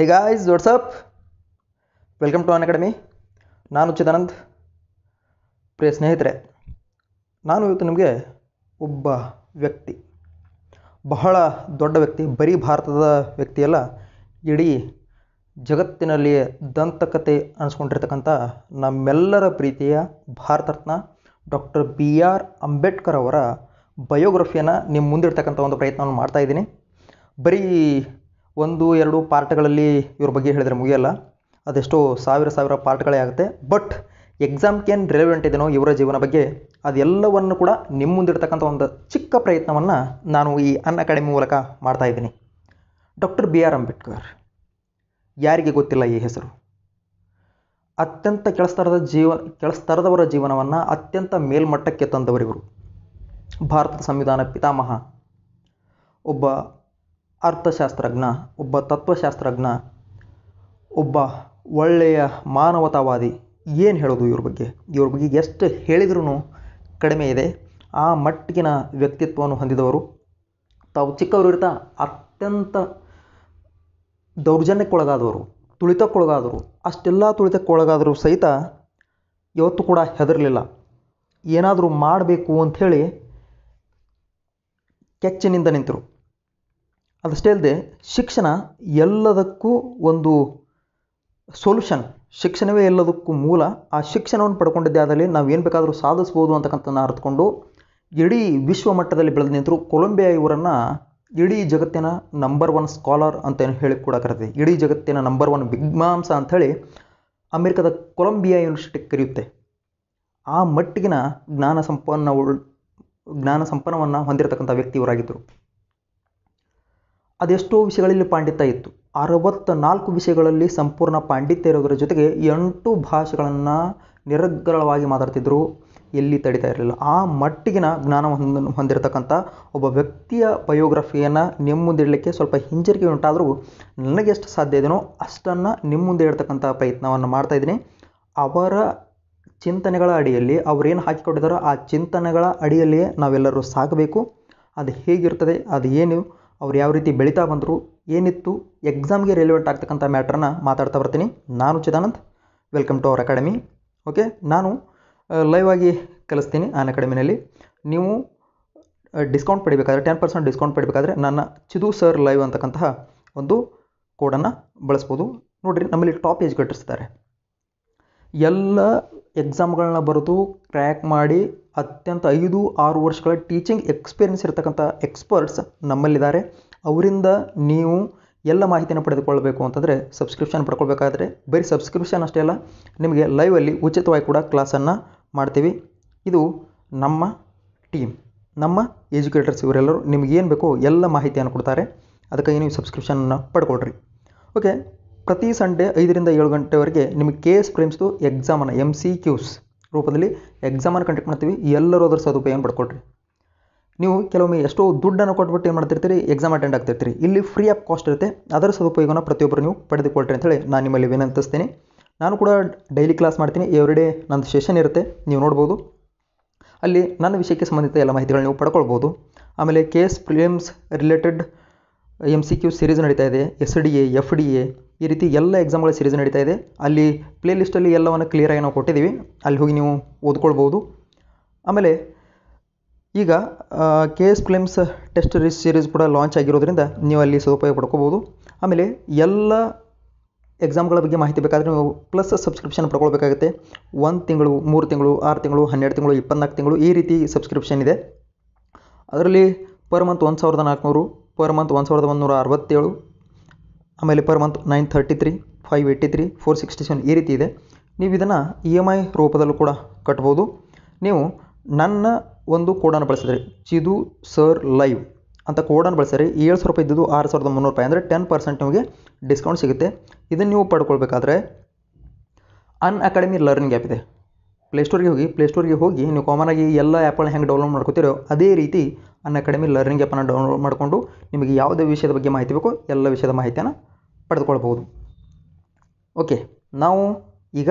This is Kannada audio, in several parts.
hey guys what's up welcome to Unacademy ನಾನು ಚಿದಾನಂದ್ ಪ್ರಿಯ ಸ್ನೇಹಿತರೆ ನಾನು ಇವತ್ತು ನಿಮಗೆ ಒಬ್ಬ ವ್ಯಕ್ತಿ ಬಹಳ ದೊಡ್ಡ ವ್ಯಕ್ತಿ ಬರೀ ಭಾರತದ ವ್ಯಕ್ತಿಯಲ್ಲ ಇಡೀ ಜಗತ್ತಿನಲ್ಲಿಯೇ ದಂತಕತೆ ಅನಿಸ್ಕೊಂಡಿರ್ತಕ್ಕಂಥ ನಮ್ಮೆಲ್ಲರ ಪ್ರೀತಿಯ Bharat Ratna doctor B R Ambedkar ಅವರ ಬಯೋಗ್ರಫಿಯನ್ನು ನಿಮ್ಮ ಮುಂದಿರ್ತಕ್ಕಂಥ ಒಂದು ಪ್ರಯತ್ನವನ್ನು ಮಾಡ್ತಾಯಿದ್ದೀನಿ ಬರೀ ಒಂದು ಎರಡು ಪಾರ್ಟ್ಗಳಲ್ಲಿ ಇವ್ರ ಬಗ್ಗೆ ಹೇಳಿದರೆ ಮುಗಿಯಲ್ಲ ಅದೆಷ್ಟೋ ಸಾವಿರ ಸಾವಿರ ಪಾರ್ಟ್ಗಳೇ ಆಗುತ್ತೆ ಬಟ್ ಎಕ್ಸಾಮ್ಗೆ ಏನು ರಿಲೆವೆಂಟ್ ಇದೆಯೋ ಇವರ ಜೀವನ ಬಗ್ಗೆ ಅದೆಲ್ಲವನ್ನು ಕೂಡ ನಿಮ್ಮ ಮುಂದಿರ್ತಕ್ಕಂಥ ಒಂದು ಚಿಕ್ಕ ಪ್ರಯತ್ನವನ್ನು ನಾನು ಈ ಅನ್ ಅಕಾಡೆಮಿ ಮೂಲಕ ಮಾಡ್ತಾಯಿದ್ದೀನಿ ಡಾಕ್ಟರ್ ಬಿ ಆರ್ ಅಂಬೇಡ್ಕರ್ ಯಾರಿಗೆ ಗೊತ್ತಿಲ್ಲ ಈ ಹೆಸರು ಅತ್ಯಂತ ಕೆಳಸ್ತರದ ಜೀವ ಕೆಳಸ್ತರದವರ ಜೀವನವನ್ನು ಅತ್ಯಂತ ಮೇಲ್ಮಟ್ಟಕ್ಕೆ ತಂದವರಿವರು ಭಾರತದ ಸಂವಿಧಾನ ಪಿತಾಮಹ ಒಬ್ಬ ಅರ್ಥಶಾಸ್ತ್ರಜ್ಞ ಒಬ್ಬ ತತ್ವಶಾಸ್ತ್ರಜ್ಞ ಒಬ್ಬ ಒಳ್ಳೆಯ ಮಾನವತಾವಾದಿ ಏನು ಹೇಳೋದು ಇವ್ರ ಬಗ್ಗೆ ಇವ್ರ ಬಗ್ಗೆ ಎಷ್ಟು ಹೇಳಿದ್ರೂ ಕಡಿಮೆ ಇದೆ ಆ ಮಟ್ಟಿಗಿನ ವ್ಯಕ್ತಿತ್ವವನ್ನು ಹೊಂದಿದವರು ತಾವು ಇರ್ತಾ ಅತ್ಯಂತ ದೌರ್ಜನ್ಯಕ್ಕೊಳಗಾದವರು ತುಳಿತಕ್ಕೊಳಗಾದರು ಅಷ್ಟೆಲ್ಲ ತುಳಿತಕ್ಕೊಳಗಾದರೂ ಸಹಿತ ಇವತ್ತು ಕೂಡ ಹೆದರಲಿಲ್ಲ ಏನಾದರೂ ಮಾಡಬೇಕು ಅಂಥೇಳಿ ಕೆಚ್ಚಿನಿಂದ ನಿಂತರು ಅದಷ್ಟೇ ಅಲ್ಲದೆ ಶಿಕ್ಷಣ ಎಲ್ಲದಕ್ಕೂ ಒಂದು ಸೊಲ್ಯೂಷನ್ ಶಿಕ್ಷಣವೇ ಎಲ್ಲದಕ್ಕೂ ಮೂಲ ಆ ಶಿಕ್ಷಣವನ್ನು ಪಡ್ಕೊಂಡಿದ್ದೇ ಆದರೆ ನಾವು ಏನು ಬೇಕಾದರೂ ಸಾಧಿಸ್ಬೋದು ಅಂತಕ್ಕಂಥದ್ದನ್ನು ಅರ್ಥಕೊಂಡು ಇಡೀ ವಿಶ್ವ ಮಟ್ಟದಲ್ಲಿ ಬೆಳೆದು ನಿಂತರು ಕೊಲಂಬಿಯಾ ಇವರನ್ನು ಇಡೀ ಜಗತ್ತಿನ ನಂಬರ್ ಒನ್ ಸ್ಕಾಲರ್ ಅಂತ ಹೇಳಿ ಕೂಡ ಕರೆದಿದೆ ಇಡೀ ಜಗತ್ತಿನ ನಂಬರ್ ಒನ್ ವಿಗ್ಮಾಂಸ ಅಂಥೇಳಿ ಅಮೆರಿಕದ ಕೊಲಂಬಿಯಾ ಯೂನಿವರ್ಸಿಟಿ ಕರೆಯುತ್ತೆ ಆ ಮಟ್ಟಿಗಿನ ಜ್ಞಾನ ಸಂಪನ್ನ ಜ್ಞಾನ ಸಂಪನ್ನವನ್ನು ಹೊಂದಿರತಕ್ಕಂಥ ವ್ಯಕ್ತಿಯವರಾಗಿದ್ದರು ಅದೆಷ್ಟೋ ವಿಷಯಗಳಲ್ಲಿ ಪಾಂಡಿತ್ಯ ಇತ್ತು ಅರವತ್ತ ನಾಲ್ಕು ವಿಷಯಗಳಲ್ಲಿ ಸಂಪೂರ್ಣ ಪಾಂಡಿತ್ಯ ಇರೋದ್ರ ಜೊತೆಗೆ ಎಂಟು ಭಾಷೆಗಳನ್ನು ನಿರಗ್ರಳವಾಗಿ ಮಾತಾಡ್ತಿದ್ದರು ಎಲ್ಲಿ ತಡಿತಾ ಇರಲಿಲ್ಲ ಆ ಮಟ್ಟಿಗಿನ ಜ್ಞಾನ ಹೊಂದ ಹೊಂದಿರತಕ್ಕಂಥ ಒಬ್ಬ ವ್ಯಕ್ತಿಯ ಬಯೋಗ್ರಫಿಯನ್ನು ನಿಮ್ಮ ಮುಂದಿಡಲಿಕ್ಕೆ ಸ್ವಲ್ಪ ಹಿಂಜರಿಕೆ ಉಂಟಾದರೂ ನನಗೆ ಎಷ್ಟು ಸಾಧ್ಯ ಇದೆಯೋ ಅಷ್ಟನ್ನು ನಿಮ್ಮ ಮುಂದೆ ಇಡ್ತಕ್ಕಂಥ ಪ್ರಯತ್ನವನ್ನು ಮಾಡ್ತಾ ಇದ್ದೀನಿ ಅವರ ಚಿಂತನೆಗಳ ಅಡಿಯಲ್ಲಿ ಅವರೇನು ಹಾಕಿಕೊಟ್ಟಿದ್ದಾರೋ ಆ ಚಿಂತನೆಗಳ ಅಡಿಯಲ್ಲಿಯೇ ನಾವೆಲ್ಲರೂ ಸಾಕಬೇಕು ಅದು ಹೇಗಿರ್ತದೆ ಅದು ಏನು ಅವ್ರು ಯಾವ ರೀತಿ ಬೆಳೀತಾ ಬಂದರು ಏನಿತ್ತು ಎಕ್ಸಾಮ್ಗೆ ರಿಲೆವೆಂಟ್ ಆಗ್ತಕ್ಕಂಥ ಮ್ಯಾಟ್ರನ್ನ ಮಾತಾಡ್ತಾ ಬರ್ತೀನಿ ನಾನು Chidanand welcome to our academy okay ನಾನು ಲೈವ್ ಆಗಿ ಕಲಿಸ್ತೀನಿ ಆನ್ ಅಕಾಡೆಮಿನಲ್ಲಿ ನೀವು ಡಿಸ್ಕೌಂಟ್ ಪಡಿಬೇಕಾದ್ರೆ ಟೆನ್ ಪರ್ಸೆಂಟ್ ಡಿಸ್ಕೌಂಟ್ ಪಡಿಬೇಕಾದ್ರೆ ನನ್ನ ಚಿದು ಸರ್ ಲೈವ್ ಅಂತಕ್ಕಂತಹ ಒಂದು ಕೋಡನ್ನು ಬಳಸ್ಬೋದು ನೋಡಿರಿ ನಮ್ಮಲ್ಲಿ ಟಾಪ್ ಎಜುಕೇಟರ್ಸ್ ಇದ್ದಾರೆ ಎಲ್ಲ ಎಕ್ಸಾಮ್ಗಳನ್ನ ಬರೆದು ಕ್ರ್ಯಾಕ್ ಮಾಡಿ ಅತ್ಯಂತ ಐದು ಆರು ವರ್ಷಗಳ ಟೀಚಿಂಗ್ ಎಕ್ಸ್ಪೀರಿಯನ್ಸ್ ಇರತಕ್ಕಂಥ ಎಕ್ಸ್ಪರ್ಟ್ಸ್ ನಮ್ಮಲ್ಲಿದ್ದಾರೆ ಅವರಿಂದ ನೀವು ಎಲ್ಲ ಮಾಹಿತಿಯನ್ನು ಪಡೆದುಕೊಳ್ಳಬೇಕು ಅಂತಂದರೆ ಸಬ್ಸ್ಕ್ರಿಪ್ಷನ್ ಪಡ್ಕೊಳ್ಬೇಕಾದ್ರೆ ಬರೀ ಸಬ್ಸ್ಕ್ರಿಪ್ಷನ್ ಅಷ್ಟೇ ಅಲ್ಲ ನಿಮಗೆ ಲೈವಲ್ಲಿ ಉಚಿತವಾಗಿ ಕೂಡ ಕ್ಲಾಸನ್ನು ಮಾಡ್ತೀವಿ ಇದು ನಮ್ಮ ಟೀಮ್ ನಮ್ಮ ಎಜುಕೇಟರ್ಸ್ ಇವರೆಲ್ಲರೂ ನಿಮಗೇನು ಬೇಕೋ ಎಲ್ಲ ಮಾಹಿತಿಯನ್ನು ಕೊಡ್ತಾರೆ ಅದಕ್ಕಾಗಿ ನೀವು ಸಬ್ಸ್ಕ್ರಿಪ್ಷನನ್ನು ಪಡ್ಕೊಳ್ರಿ ಓಕೆ ಪ್ರತಿ ಸಂಡೇ ಐದರಿಂದ ಏಳು ಗಂಟೆವರೆಗೆ ನಿಮಗೆ ಕೆ ಎಸ್ ಪ್ರೇಮ್ಸ್ದು ಎಕ್ಸಾಮನ್ನು ಎಮ್ ಸಿ ಕ್ಯೂಸ್ ರೂಪದಲ್ಲಿ ಎಕ್ಸಾಮನ್ನು ಕಂಡಕ್ಟ್ ಮಾಡ್ತೀವಿ ಎಲ್ಲರೂ ಅದರ ಸದುಪಯೋಗ ಪಡ್ಕೊಳ್ರಿ ನೀವು ಕೆಲವೊಮ್ಮೆ ಎಷ್ಟೋ ದುಡ್ಡನ್ನು ಕೊಟ್ಬಿಟ್ಟು ಏನು ಮಾಡ್ತಿರ್ತೀರಿ ಎಕ್ಸಾಮ್ ಅಟೆಂಡ್ ಆಗ್ತಿರ್ತೀರಿ ಇಲ್ಲಿ ಫ್ರೀ ಆಫ್ ಕಾಸ್ಟ್ ಇರುತ್ತೆ ಅದರ ಸದುಪಯೋಗನ ಪ್ರತಿಯೊಬ್ಬರು ನೀವು ಅಂತ ಅಂತೇಳಿ ನಾನು ನಿಮ್ಮಲ್ಲಿ ವಿನಂತಿಸ್ತೀನಿ ನಾನು ಕೂಡ ಡೈಲಿ ಕ್ಲಾಸ್ ಮಾಡ್ತೀನಿ ಎವ್ರಿ ಡೇ ನನ್ನ ಸೆಷನ್ ಇರುತ್ತೆ ನೀವು ನೋಡ್ಬೋದು ಅಲ್ಲಿ ನನ್ನ ವಿಷಯಕ್ಕೆ ಸಂಬಂಧಿತ ಎಲ್ಲ ಮಾಹಿತಿಗಳನ್ನ ನೀವು ಪಡ್ಕೊಳ್ಬೋದು ಆಮೇಲೆ K S prelims related M C Q series ನಡೀತಾ ಇದೆ S D A F D A ಈ ರೀತಿ ಎಲ್ಲ ಎಕ್ಸಾಮ್ಗಳ ಸೀರೀಸ್ ನಡೀತಾ ಇದೆ ಅಲ್ಲಿ ಪ್ಲೇ ಲಿಸ್ಟಲ್ಲಿ ಎಲ್ಲವನ್ನು ಕ್ಲಿಯರಾಗಿ ನಾವು ಕೊಟ್ಟಿದ್ದೀವಿ ಅಲ್ಲಿ ಹೋಗಿ ನೀವು ಓದ್ಕೊಳ್ಬೋದು ಆಮೇಲೆ ಈಗ ಕೆ ಎಸ್ ಫಿಲಿಮ್ಸ್ ಟೆಸ್ಟ್ ರೀಸ್ ಸೀರೀಸ್ ಕೂಡ ಲಾಂಚ್ ಆಗಿರೋದ್ರಿಂದ ನೀವು ಅಲ್ಲಿ ಸದುಪಯೋಗ ಪಡ್ಕೋಬೋದು ಆಮೇಲೆ ಎಲ್ಲ ಎಕ್ಸಾಮ್ಗಳ ಬಗ್ಗೆ ಮಾಹಿತಿ ಬೇಕಾದರೆ ನೀವು ಪ್ಲಸ್ ಸಬ್ಸ್ಕ್ರಿಪ್ಷನ್ ಪಡ್ಕೊಳ್ಬೇಕಾಗುತ್ತೆ ಒಂದು ತಿಂಗಳು ಮೂರು ತಿಂಗಳು ಆರು ತಿಂಗಳು ಹನ್ನೆರಡು ತಿಂಗಳು ಇಪ್ಪತ್ನಾಲ್ಕು ತಿಂಗಳು ಈ ರೀತಿ ಸಬ್ಸ್ಕ್ರಿಪ್ಷನ್ ಇದೆ ಅದರಲ್ಲಿ ಪರ್ ಮಂತ್ ಒಂದು ಸಾವಿರದ ನಾಲ್ಕುನೂರು ಪರ್ ಮಂತ್ ಒಂದು ಸಾವಿರದ ಒಂದುನೂರ ಅರವತ್ತೇಳು ಆಮೇಲೆ per month nine thirty three five eighty three four sixty seven ಈ ರೀತಿ ಇದೆ ನೀವು ಇದನ್ನು ಇ e ಎಮ್ ಐ ರೂಪದಲ್ಲೂ ಕೂಡ ಕಟ್ಬೋದು ನೀವು ನನ್ನ ಒಂದು ಕೋಡನ್ನು ಬಳಸಿದರೆ ಚಿದು ಸರ್ ಲೈವ್ ಅಂತ ಕೋಡನ್ನು ಬಳಸಿದರೆ ಏಳು ಸಾವಿರ ರೂಪಾಯಿ ಇದ್ದಿದ್ದು ಆರು ಸಾವಿರದ ಮುನ್ನೂರು ರೂಪಾಯಿ ಅಂದರೆ ಟೆನ್ ಪರ್ಸೆಂಟ್ ನಿಮಗೆ ಡಿಸ್ಕೌಂಟ್ ಸಿಗುತ್ತೆ ಇದನ್ನು ನೀವು ಪಡ್ಕೊಳ್ಬೇಕಾದ್ರೆ ಅನ್ ಅಕಾಡೆಮಿ ಲರ್ನಿಂಗ್ ಆ್ಯಪ್ ಇದೆ ಪ್ಲೇಸ್ಟೋರ್ಗೆ ಹೋಗಿ ಪ್ಲೇಸ್ಟೋರ್ಗೆ ಹೋಗಿ ನೀವು ಕಾಮನ್ ಆಗಿ ಎಲ್ಲ ಆ್ಯಪ್ಗಳನ್ನ ಹೆಂಗೆ ಡೌನ್ಲೋಡ್ ಮಾಡ್ಕೋತೀರೋ ಅದೇ ರೀತಿ ಅನ್ ಅಕಾಡೆಮಿ ಲರ್ನಿಂಗ್ ಆ್ಯಪನ್ನು ಡೌನ್ಲೋಡ್ ಮಾಡಿಕೊಂಡು ನಿಮಗೆ ಯಾವುದೇ ವಿಷಯದ ಬಗ್ಗೆ ಮಾಹಿತಿ ಬೇಕೋ ಎಲ್ಲ ವಿಷಯದ ಮಾಹಿತಿಯನ್ನು ಪಡೆದುಕೊಳ್ಬೋದು ಓಕೆ ನಾವು ಈಗ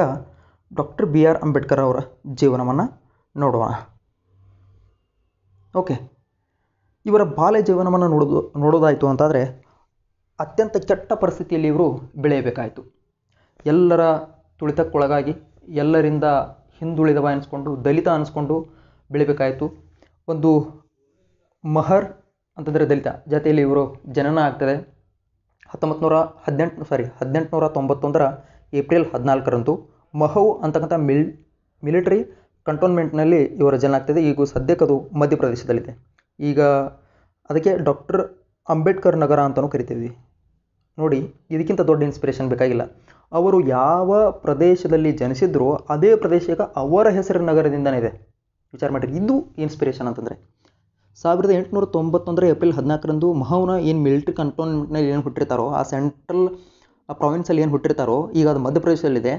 ಡಾಕ್ಟರ್ ಬಿ ಆರ್ ಅಂಬೇಡ್ಕರ್ ಅವರ ಜೀವನವನ್ನು ನೋಡೋಣ ಓಕೆ ಇವರ ಬಾಲ್ಯ ಜೀವನವನ್ನು ನೋಡೋದು ನೋಡೋದಾಯಿತು ಅಂತಾದರೆ ಅತ್ಯಂತ ಕೆಟ್ಟ ಪರಿಸ್ಥಿತಿಯಲ್ಲಿ ಇವರು ಬೆಳೆಯಬೇಕಾಯಿತು ಎಲ್ಲರ ತುಳಿತಕ್ಕೊಳಗಾಗಿ ಎಲ್ಲರಿಂದ ಹಿಂದುಳಿದವ ಅನಿಸ್ಕೊಂಡು ದಲಿತ ಅನಿಸ್ಕೊಂಡು ಬೆಳಿಬೇಕಾಯಿತು ಒಂದು ಮಹರ್ ಅಂತಂದರೆ ದಲಿತ ಜಾತಿಯಲ್ಲಿ ಇವರು ಜನನ ಆಗ್ತದೆ ಹತ್ತೊಂಬತ್ತು ನೂರ ಹದಿನೆಂಟು ಸಾರಿ ಹದಿನೆಂಟುನೂರ ತೊಂಬತ್ತೊಂದರ ಏಪ್ರಿಲ್ ಹದಿನಾಲ್ಕರಂದು ಮಹೌ ಅಂತಕ್ಕಂಥ ಮಿಲ್ ಮಿಲಿಟರಿ ಕಂಟೋನ್ಮೆಂಟ್ನಲ್ಲಿ ಇವರ ಜನ ಆಗ್ತದೆ ಈಗ ಸದ್ಯಕ್ಕದು ಮಧ್ಯಪ್ರದೇಶದಲ್ಲಿದೆ ಈಗ ಅದಕ್ಕೆ ಡಾಕ್ಟರ್ ಅಂಬೇಡ್ಕರ್ ನಗರ ಅಂತಲೂ ಕರಿತೀವಿ ನೋಡಿ ಇದಕ್ಕಿಂತ ದೊಡ್ಡ ಇನ್ಸ್ಪಿರೇಷನ್ ಬೇಕಾಗಿಲ್ಲ ಅವರು ಯಾವ ಪ್ರದೇಶದಲ್ಲಿ ಜನಿಸಿದ್ರೂ ಅದೇ ಪ್ರದೇಶಕ್ಕೆ ಅವರ ಹೆಸರಿನ ನಗರದಿಂದನೇ ಇದೆ ವಿಚಾರ ಮಾಡಿರಿ ಇದು ಇನ್ಸ್ಪಿರೇಷನ್ ಅಂತಂದರೆ ಸಾವಿರದ ಎಂಟುನೂರ ತೊಂಬತ್ತೊಂದರ ಏಪ್ರಿಲ್ ಹದಿನಾಲ್ಕರಂದು ಮಹೌನ ಏನು ಮಿಲ್ಟ್ರಿ ಕಂಟೋನ್ಮೆಂಟ್ನಲ್ಲಿ ಏನು ಹುಟ್ಟಿರ್ತಾರೋ ಆ ಸೆಂಟ್ರಲ್ ಪ್ರಾವಿನ್ಸಲ್ಲಿ ಏನು ಹುಟ್ಟಿರ್ತಾರೋ ಈಗ ಅದು ಮಧ್ಯಪ್ರದೇಶದಲ್ಲಿದೆ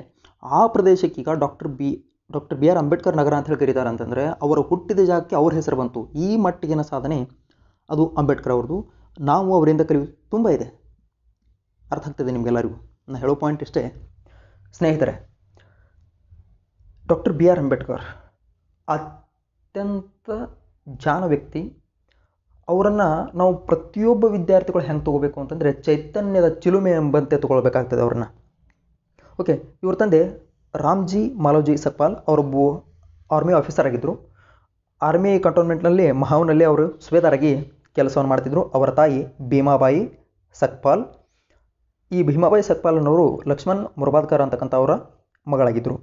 ಆ ಪ್ರದೇಶಕ್ಕೆ ಈಗ doctor B doctor B R Ambedkar Nagar ಅಂತ ಹೇಳಿ ಕರೀತಾರೆ ಅಂತಂದರೆ ಅವರು ಹುಟ್ಟಿದ ಜಾಗಕ್ಕೆ ಅವ್ರ ಹೆಸರು ಬಂತು ಈ ಮಟ್ಟಿಗಿನ ಸಾಧನೆ ಅದು ಅಂಬೇಡ್ಕರ್ ಅವ್ರದ್ದು ನಾವು ಅವರಿಂದ ಕರಿ ತುಂಬ ಇದೆ ಅರ್ಥ ಆಗ್ತದೆ ನಿಮಗೆಲ್ಲರಿಗೂ ನಾನು ಹೇಳೋ ಪಾಯಿಂಟ್ ಇಷ್ಟೇ ಸ್ನೇಹಿತರೆ ಡಾಕ್ಟರ್ ಬಿ ಆರ್ ಅಂಬೇಡ್ಕರ್ ಅತ್ಯಂತ ಜಾನ ವ್ಯಕ್ತಿ ಅವರನ್ನು ನಾವು ಪ್ರತಿಯೊಬ್ಬ ವಿದ್ಯಾರ್ಥಿಗಳು ಹೆಂಗೆ ತೊಗೋಬೇಕು ಅಂತಂದರೆ ಚೈತನ್ಯದ ಚಿಲುಮೆ ಎಂಬಂತೆ ತೊಗೊಳ್ಬೇಕಾಗ್ತದೆ ಅವ್ರನ್ನ ಓಕೆ ಇವ್ರ ತಂದೆ ರಾಮ್ಜಿ ಮಾಲೋಜಿ ಸಕ್ಪಾಲ್ ಅವರೊಬ್ಬ ಆರ್ಮಿ ಆಫೀಸರ್ ಆಗಿದ್ದರು ಆರ್ಮಿ ಕಂಟೋನ್ಮೆಂಟ್ನಲ್ಲಿ ಮಹಾವ್ನಲ್ಲಿ ಅವರು ಸುಬೇದಾರಾಗಿ ಕೆಲಸವನ್ನು ಮಾಡ್ತಿದ್ದರು ಅವರ ತಾಯಿ ಭೀಮಾಬಾಯಿ ಸಕ್ಪಾಲ್ ಈ ಭೀಮಾಬಾಯಿ ಸಕ್ಪಾಲ್ ಅನ್ನೋರು ಲಕ್ಷ್ಮಣ್ ಮುರಬಾದ್ಕರ್ ಅಂತಕ್ಕಂಥ ಅವರ ಮಗಳಾಗಿದ್ದರು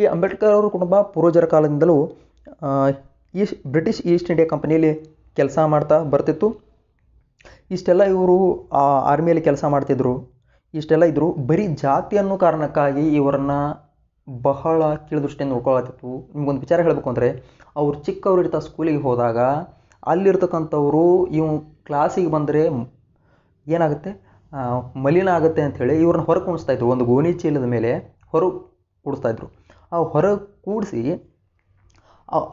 ಈ ಅಂಬೇಡ್ಕರ್ ಅವರ ಕುಟುಂಬ ಪೂರ್ವಜರ ಕಾಲದಿಂದಲೂ ಈಸ್ಟ್ ಬ್ರಿಟಿಷ್ ಈಸ್ಟ್ ಇಂಡಿಯಾ ಕಂಪನಿಯಲ್ಲಿ ಕೆಲಸ ಮಾಡ್ತಾ ಬರ್ತಿತ್ತು ಇಷ್ಟೆಲ್ಲ ಇವರು ಆ ಆರ್ಮಿಯಲ್ಲಿ ಕೆಲಸ ಮಾಡ್ತಿದ್ರು ಇಷ್ಟೆಲ್ಲ ಇದ್ದರು ಬರೀ ಜಾತಿ ಅನ್ನೋ ಕಾರಣಕ್ಕಾಗಿ ಇವರನ್ನ ಬಹಳ ಕೀಳದೃಷ್ಟಿಯಿಂದ ನೋಡ್ಕೊಳತ್ತಿತ್ತು ನಿಮ್ಗೊಂದು ವಿಚಾರ ಹೇಳಬೇಕು ಅಂದರೆ ಅವ್ರು ಇರ್ತಾ ಸ್ಕೂಲಿಗೆ ಹೋದಾಗ ಅಲ್ಲಿರ್ತಕ್ಕಂಥವರು ಇವು ಕ್ಲಾಸಿಗೆ ಬಂದರೆ ಏನಾಗುತ್ತೆ ಮಲಿನ ಆಗುತ್ತೆ ಅಂಥೇಳಿ ಇವ್ರನ್ನ ಹೊರಗೆ ಇದ್ರು ಒಂದು ಗೋಣಿ ಚೀಲದ ಮೇಲೆ ಹೊರಗೆ ಇದ್ದರು ಆ ಹೊರಗೆ ಕೂಡಿಸಿ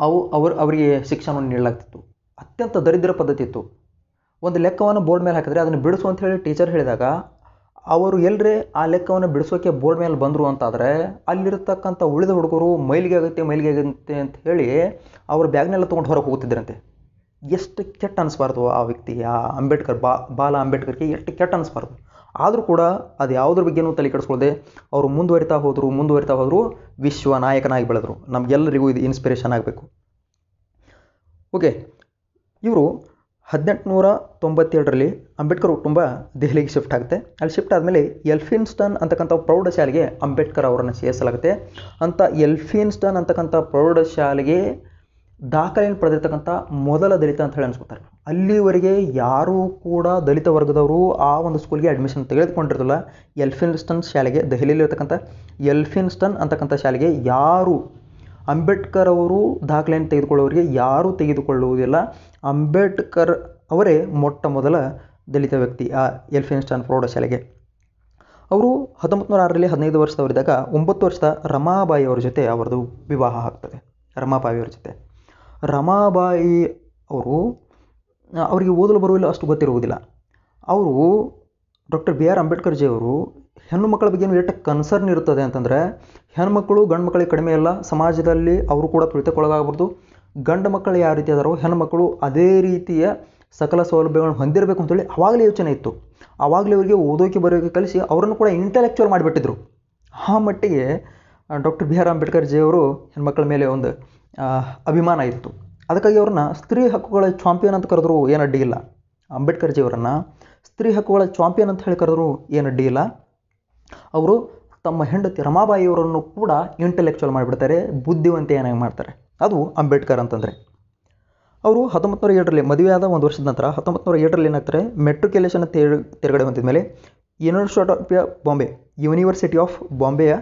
ಅವು ಅವರು ಅವರಿಗೆ ಶಿಕ್ಷಣವನ್ನು ನೀಡಲಾಗ್ತಿತ್ತು ಅತ್ಯಂತ ದರಿದ್ರ ಪದ್ಧತಿ ಇತ್ತು ಒಂದು ಲೆಕ್ಕವನ್ನು ಬೋರ್ಡ್ ಮೇಲೆ ಹಾಕಿದರೆ ಅದನ್ನು ಬಿಡಿಸು ಅಂತ ಹೇಳಿ ಟೀಚರ್ ಹೇಳಿದಾಗ ಅವರು ಎಲ್ಲರೇ ಆ ಲೆಕ್ಕವನ್ನು ಬಿಡಿಸೋಕೆ ಬೋರ್ಡ್ ಮೇಲೆ ಬಂದರು ಅಂತಾದರೆ ಅಲ್ಲಿರ್ತಕ್ಕಂಥ ಉಳಿದ ಹುಡುಗರು ಮೈಲಿಗೆ ಆಗುತ್ತೆ ಮೈಲಿಗೆ ಆಗುತ್ತೆ ಅಂತ ಹೇಳಿ ಅವರು ಬ್ಯಾಗ್ನೆಲ್ಲ ತೊಗೊಂಡು ಹೊರಗೆ ಹೋಗ್ತಿದ್ದರಂತೆ ಎಷ್ಟು ಕೆಟ್ಟ ಅನಿಸ್ಬಾರ್ದು ಆ ವ್ಯಕ್ತಿಗೆ ಆ ಅಂಬೇಡ್ಕರ್ ಬಾ ಬಾಲ ಅಂಬೇಡ್ಕರ್ಗೆ ಎಷ್ಟು ಕೆಟ್ಟ ಅನಿಸ್ಬಾರ್ದು ಆದರೂ ಕೂಡ ಅದು ಯಾವುದ್ರ ಬಗ್ಗೆನೂ ತಲೆ ಕೆಡಿಸ್ಕೊಳ್ಳದೆ ಅವರು ಮುಂದುವರಿತಾ ಹೋದರು ಮುಂದುವರಿತಾ ಹೋದರು ವಿಶ್ವ ನಾಯಕನಾಗಿ ಬೆಳೆದರು ನಮಗೆಲ್ಲರಿಗೂ ಇದು ಇನ್ಸ್ಪಿರೇಷನ್ ಆಗಬೇಕು ಓಕೆ ಇವರು ಹದಿನೆಂಟುನೂರ ತೊಂಬತ್ತೇಳರಲ್ಲಿ ಅಂಬೇಡ್ಕರ್ ಕುಟುಂಬ ದೆಹಲಿಗೆ ಶಿಫ್ಟ್ ಆಗುತ್ತೆ ಅಲ್ಲಿ ಶಿಫ್ಟ್ ಆದಮೇಲೆ ಎಲ್ಫಿನ್ಸ್ಟನ್ ಅಂತಕ್ಕಂಥ ಪ್ರೌಢಶಾಲೆಗೆ ಅಂಬೇಡ್ಕರ್ ಅವರನ್ನು ಸೇರಿಸಲಾಗುತ್ತೆ ಅಂಥ ಎಲ್ಫಿನ್ಸ್ಟನ್ ಅಂತಕ್ಕಂಥ ಪ್ರೌಢಶಾಲೆಗೆ ದಾಖಲೆಯನ್ನು ಪಡೆದಿರ್ತಕ್ಕಂಥ ಮೊದಲ ದಲಿತ ಅಂತ ಹೇಳಿ ಅನ್ಸ್ಕೊತಾರೆ ಅಲ್ಲಿವರೆಗೆ ಯಾರೂ ಕೂಡ ದಲಿತ ವರ್ಗದವರು ಆ ಒಂದು ಸ್ಕೂಲ್ಗೆ ಅಡ್ಮಿಷನ್ ತೆಗೆದುಕೊಂಡಿರಲಿಲ್ಲ ಎಲ್ಫಿನ್ಸ್ಟನ್ ಶಾಲೆಗೆ ದೆಹಲಿಯಲ್ಲಿರ್ತಕ್ಕಂಥ ಎಲ್ಫಿನ್ಸ್ಟನ್ ಅಂತಕ್ಕಂಥ ಶಾಲೆಗೆ ಯಾರು ಅಂಬೇಡ್ಕರ್ ಅವರು ದಾಖಲೆಯನ್ನು ತೆಗೆದುಕೊಳ್ಳೋರಿಗೆ ಯಾರೂ ತೆಗೆದುಕೊಳ್ಳುವುದಿಲ್ಲ ಅಂಬೇಡ್ಕರ್ ಅವರೇ ಮೊಟ್ಟ ಮೊದಲ ದಲಿತ ವ್ಯಕ್ತಿ ಆ ಎಲ್ಫಿನ್ಸ್ಟನ್ ಪ್ರೌಢಶಾಲೆಗೆ ಅವರು ಹತ್ತೊಂಬತ್ತು ನೂರ ಆರರಲ್ಲಿ ಹದಿನೈದು ವರ್ಷದವರಿದ್ದಾಗ ಒಂಬತ್ತು ವರ್ಷದ ರಮಾಬಾಯಿ ಅವರ ಜೊತೆ ಅವರದು ವಿವಾಹ ಆಗ್ತದೆ ಅವರ ಜೊತೆ ರಮಾಬಾಯಿ ಅವರು ಅವರಿಗೆ ಓದಲು ಬರುವುದಿಲ್ಲ ಅಷ್ಟು ಗೊತ್ತಿರುವುದಿಲ್ಲ ಅವರು ಡಾಕ್ಟರ್ ಬಿ ಆರ್ ಅಂಬೇಡ್ಕರ್ ಜಿಯವರು ಹೆಣ್ಣು ಮಕ್ಕಳ ಬಗ್ಗೆ ಎಷ್ಟು ಕನ್ಸರ್ನ್ ಇರುತ್ತದೆ ಅಂತಂದರೆ ಹೆಣ್ಮಕ್ಳು ಗಂಡು ಮಕ್ಕಳಿಗೆ ಕಡಿಮೆ ಇಲ್ಲ ಸಮಾಜದಲ್ಲಿ ಅವರು ಕೂಡ ತುಳಿತಕ್ಕೊಳಗಾಗಬಾರ್ದು ಗಂಡು ಮಕ್ಕಳು ಯಾವ ರೀತಿ ಅದಾರೋ ಹೆಣ್ಣು ಮಕ್ಕಳು ಅದೇ ರೀತಿಯ ಸಕಲ ಸೌಲಭ್ಯಗಳನ್ನು ಹೊಂದಿರಬೇಕು ಅಂತೇಳಿ ಆವಾಗಲೇ ಯೋಚನೆ ಇತ್ತು ಆವಾಗಲೇ ಅವರಿಗೆ ಓದೋಕೆ ಬರೋಕೆ ಕಲಿಸಿ ಅವರನ್ನು ಕೂಡ ಇಂಟೆಲೆಕ್ಚುವಲ್ ಮಾಡಿಬಿಟ್ಟಿದ್ರು ಆ ಮಟ್ಟಿಗೆ ಡಾಕ್ಟರ್ ಬಿ ಆರ್ ಅಂಬೇಡ್ಕರ್ ಜಿಯವರು ಹೆಣ್ಮಕ್ಳ ಮೇಲೆ ಒಂದು ಅಭಿಮಾನ ಇತ್ತು ಅದಕ್ಕಾಗಿ ಅವ್ರನ್ನ ಸ್ತ್ರೀ ಹಕ್ಕುಗಳ ಚಾಂಪಿಯನ್ ಅಂತ ಕರೆದ್ರು ಏನು ಅಡ್ಡಿ ಇಲ್ಲ ಅಂಬೇಡ್ಕರ್ಜಿ ಅವರನ್ನು ಸ್ತ್ರೀ ಹಕ್ಕುಗಳ ಚಾಂಪಿಯನ್ ಅಂತ ಹೇಳಿ ಕರೆದ್ರು ಏನು ಅಡ್ಡಿ ಇಲ್ಲ ಅವರು ತಮ್ಮ ಹೆಂಡತಿ ಅವರನ್ನು ಕೂಡ ಇಂಟೆಲೆಕ್ಚುವಲ್ ಮಾಡಿಬಿಡ್ತಾರೆ ಬುದ್ಧಿವಂತೆಯನ್ನಾಗಿ ಮಾಡ್ತಾರೆ ಅದು ಅಂಬೇಡ್ಕರ್ ಅಂತಂದರೆ ಅವರು ಹತ್ತೊಂಬತ್ತು ನೂರ ಏಳರಲ್ಲಿ ಮದುವೆಯಾದ ಒಂದು ವರ್ಷದ ನಂತರ ಹತ್ತೊಂಬತ್ತು ನೂರ ಏಳರಲ್ಲಿ ಏನಾಗ್ತಾರೆ ಮೆಟ್ರಿಕ್ಯುಲೇಷನ್ ತೇರ್ ತೆರಗಡೆ ಬಂದಿದ ಮೇಲೆ university of Bombay university of ಬಾಂಬೆಯ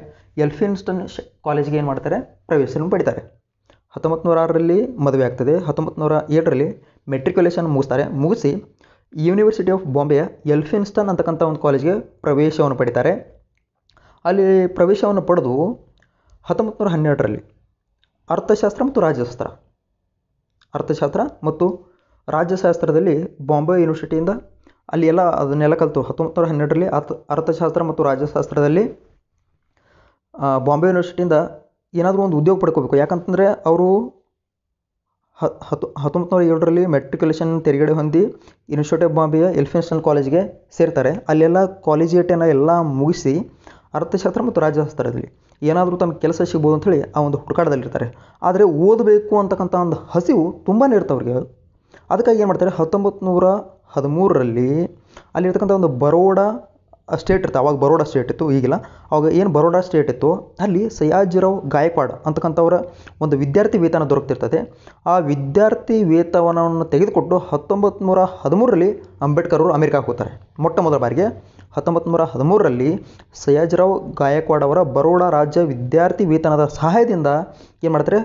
ಎಲ್ಫಿನ್ಸ್ಟನ್ ಕಾಲೇಜ್ಗೆ ಏನು ಮಾಡ್ತಾರೆ ಪ್ರವೇಶವನ್ನು ಪಡಿತಾರೆ ಹತ್ತೊಂಬತ್ತು ನೂರ ಆರರಲ್ಲಿ ಮದುವೆ ಆಗ್ತದೆ ಹತ್ತೊಂಬತ್ತು ನೂರ ಏಳರಲ್ಲಿ ಮೆಟ್ರಿಕ್ಯುಲೇಷನ್ ಮುಗಿಸ್ತಾರೆ ಮುಗಿಸಿ ಯೂನಿವರ್ಸಿಟಿ ಆಫ್ ಬಾಂಬೆಯ ಎಲ್ಫಿನ್ಸ್ಟನ್ ಅಂತಕ್ಕಂಥ ಒಂದು ಕಾಲೇಜ್ಗೆ ಪ್ರವೇಶವನ್ನು ಪಡಿತಾರೆ ಅಲ್ಲಿ ಪ್ರವೇಶವನ್ನು ಪಡೆದು ಹತ್ತೊಂಬತ್ತು ನೂರ ಹನ್ನೆರಡರಲ್ಲಿ ಅರ್ಥಶಾಸ್ತ್ರ ಮತ್ತು ರಾಜ್ಯಶಾಸ್ತ್ರ ಅರ್ಥಶಾಸ್ತ್ರ ಮತ್ತು ರಾಜ್ಯಶಾಸ್ತ್ರದಲ್ಲಿ ಬಾಂಬೆ ಯೂನಿವರ್ಸಿಟಿಯಿಂದ ಅಲ್ಲಿ ಎಲ್ಲ ಅದನ್ನೆಲ್ಲ ಕಲಿತು ಹತ್ತೊಂಬತ್ತು ನೂರ ಹನ್ನೆರಡರಲ್ಲಿ ಅರ್ಥ ಅರ್ಥಶಾಸ್ತ್ರ ಮತ್ತು ರಾಜ್ಯಶಾಸ್ತ್ರದಲ್ಲಿ ಬಾಂಬೆ ಯೂನಿವರ್ಸಿಟಿಯಿಂದ ಏನಾದರೂ ಒಂದು ಉದ್ಯೋಗ ಪಡ್ಕೋಬೇಕು ಯಾಕಂತಂದರೆ ಅವರು ಹತ್ತು ಹತ್ತೊಂಬತ್ತು ನೂರ ಏಳರಲ್ಲಿ ಮೆಟ್ರಿಕ್ಯುಲೇಷನ್ ತೆರಗಡೆ ಹೊಂದಿ ಯೂನಿವರ್ಸಿಟಿ ಆಫ್ ಬಾಂಬೆಯ ಎಲ್ಫಿನ್ಸ್ಟನ್ ಕಾಲೇಜ್ಗೆ ಸೇರ್ತಾರೆ ಅಲ್ಲೆಲ್ಲ ಕಾಲೇಜಿಯೇಟನ್ನು ಎಲ್ಲ ಮುಗಿಸಿ ಅರ್ಥಶಾಸ್ತ್ರ ಮತ್ತು ರಾಜ್ಯಶಾಸ್ತ್ರದಲ್ಲಿ ಏನಾದರೂ ತಮ್ಮ ಕೆಲಸ ಸಿಗ್ಬೋದು ಅಂಥೇಳಿ ಆ ಒಂದು ಹುಡುಕಾಟದಲ್ಲಿರ್ತಾರೆ ಆದರೆ ಓದಬೇಕು ಅಂತಕ್ಕಂಥ ಒಂದು ಹಸಿವು ತುಂಬಾ ಇರ್ತವೆ ಅವ್ರಿಗೆ ಅದಕ್ಕಾಗಿ ಏನು ಮಾಡ್ತಾರೆ ಹತ್ತೊಂಬತ್ತು ನೂರ ಹದಿಮೂರರಲ್ಲಿ ಅಲ್ಲಿರ್ತಕ್ಕಂಥ ಒಂದು ಬರೋಡ ಸ್ಟೇಟ್ ಇರ್ತವೆ ಅವಾಗ ಬರೋಡಾ ಸ್ಟೇಟ್ ಇತ್ತು ಈಗಿಲ್ಲ ಅವಾಗ ಏನು ಬರೋಡಾ ಸ್ಟೇಟ್ ಇತ್ತು ಅಲ್ಲಿ ಸಯಾಜಿರಾವ್ ಗಾಯಕ್ವಾಡ್ ಅಂತಕ್ಕಂಥವ್ರ ಒಂದು ವಿದ್ಯಾರ್ಥಿ ವೇತನ ದೊರಕ್ತಿರ್ತದೆ ಆ ವಿದ್ಯಾರ್ಥಿ ವೇತನವನ್ನು ತೆಗೆದುಕೊಟ್ಟು ಹತ್ತೊಂಬತ್ತು ನೂರ ಹದಿಮೂರರಲ್ಲಿ ಅಂಬೇಡ್ಕರ್ ಅವರು ಅಮೆರಿಕಕ್ಕೆ ಹೋಗ್ತಾರೆ ಮೊಟ್ಟ ಮೊದಲ ಬಾರಿಗೆ ಹತ್ತೊಂಬತ್ತು ನೂರ ಹದಿಮೂರರಲ್ಲಿ ಸಯಾಜಿರಾವ್ ಗಾಯಕ್ವಾಡ್ ಅವರ ಬರೋಡಾ ರಾಜ್ಯ ವಿದ್ಯಾರ್ಥಿ ವೇತನದ ಸಹಾಯದಿಂದ ಏನು ಮಾಡ್ತಾರೆ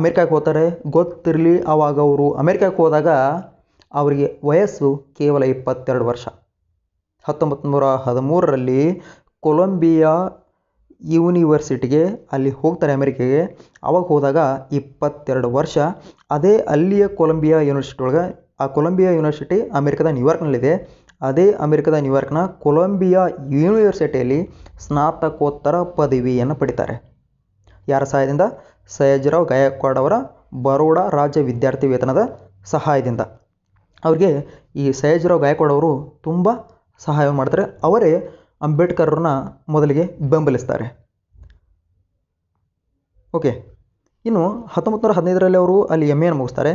ಅಮೆರಿಕಕ್ಕೆ ಹೋಗ್ತಾರೆ ಗೊತ್ತಿರಲಿ ಆವಾಗ ಅವರು ಅಮೆರಿಕಕ್ಕೆ ಹೋದಾಗ ಅವರಿಗೆ ವಯಸ್ಸು ಕೇವಲ ಇಪ್ಪತ್ತೆರಡು ವರ್ಷ ಹತ್ತೊಂಬತ್ತು ನೂರ ಹದಿಮೂರರಲ್ಲಿ ಕೊಲಂಬಿಯಾ ಯೂನಿವರ್ಸಿಟಿಗೆ ಅಲ್ಲಿ ಹೋಗ್ತಾರೆ ಅಮೆರಿಕೆಗೆ ಅವಾಗ ಹೋದಾಗ ಇಪ್ಪತ್ತೆರಡು ವರ್ಷ ಅದೇ ಅಲ್ಲಿಯ ಕೊಲಂಬಿಯಾ ಯೂನಿವರ್ಸಿಟಿ ಒಳಗೆ ಆ ಕೊಲಂಬಿಯಾ ಯೂನಿವರ್ಸಿಟಿ ಅಮೆರಿಕದ ನ್ಯೂಯಾರ್ಕ್ನಲ್ಲಿದೆ ಅದೇ ಅಮೆರಿಕದ ನ್ಯೂಯಾರ್ಕ್ನ ಕೊಲಂಬಿಯಾ ಯೂನಿವರ್ಸಿಟಿಯಲ್ಲಿ ಸ್ನಾತಕೋತ್ತರ ಪದವಿಯನ್ನು ಪಡಿತಾರೆ ಯಾರ ಸಹಾಯದಿಂದ ಸಯಾಜಿರಾವ್ ಗಾಯಕ್ವಾಡ್ ಅವರ ಬರೋಡಾ ರಾಜ್ಯ ವಿದ್ಯಾರ್ಥಿ ವೇತನದ ಸಹಾಯದಿಂದ ಅವ್ರಿಗೆ ಈ ಸಯಾಜಿರಾವ್ ಗಾಯಕ್ವಾಡ್ ಅವರು ತುಂಬ ಸಹಾಯ ಮಾಡ್ತಾರೆ ಅವರೇ ಅಂಬೇಡ್ಕರ್ರನ್ನ ಮೊದಲಿಗೆ ಬೆಂಬಲಿಸ್ತಾರೆ ಓಕೆ ಇನ್ನು ಹತ್ತೊಂಬತ್ತು ನೂರ ಹದಿನೈದರಲ್ಲಿ ಅವರು ಅಲ್ಲಿ ಎಮ್ ಎನ್ನು ಮುಗಿಸ್ತಾರೆ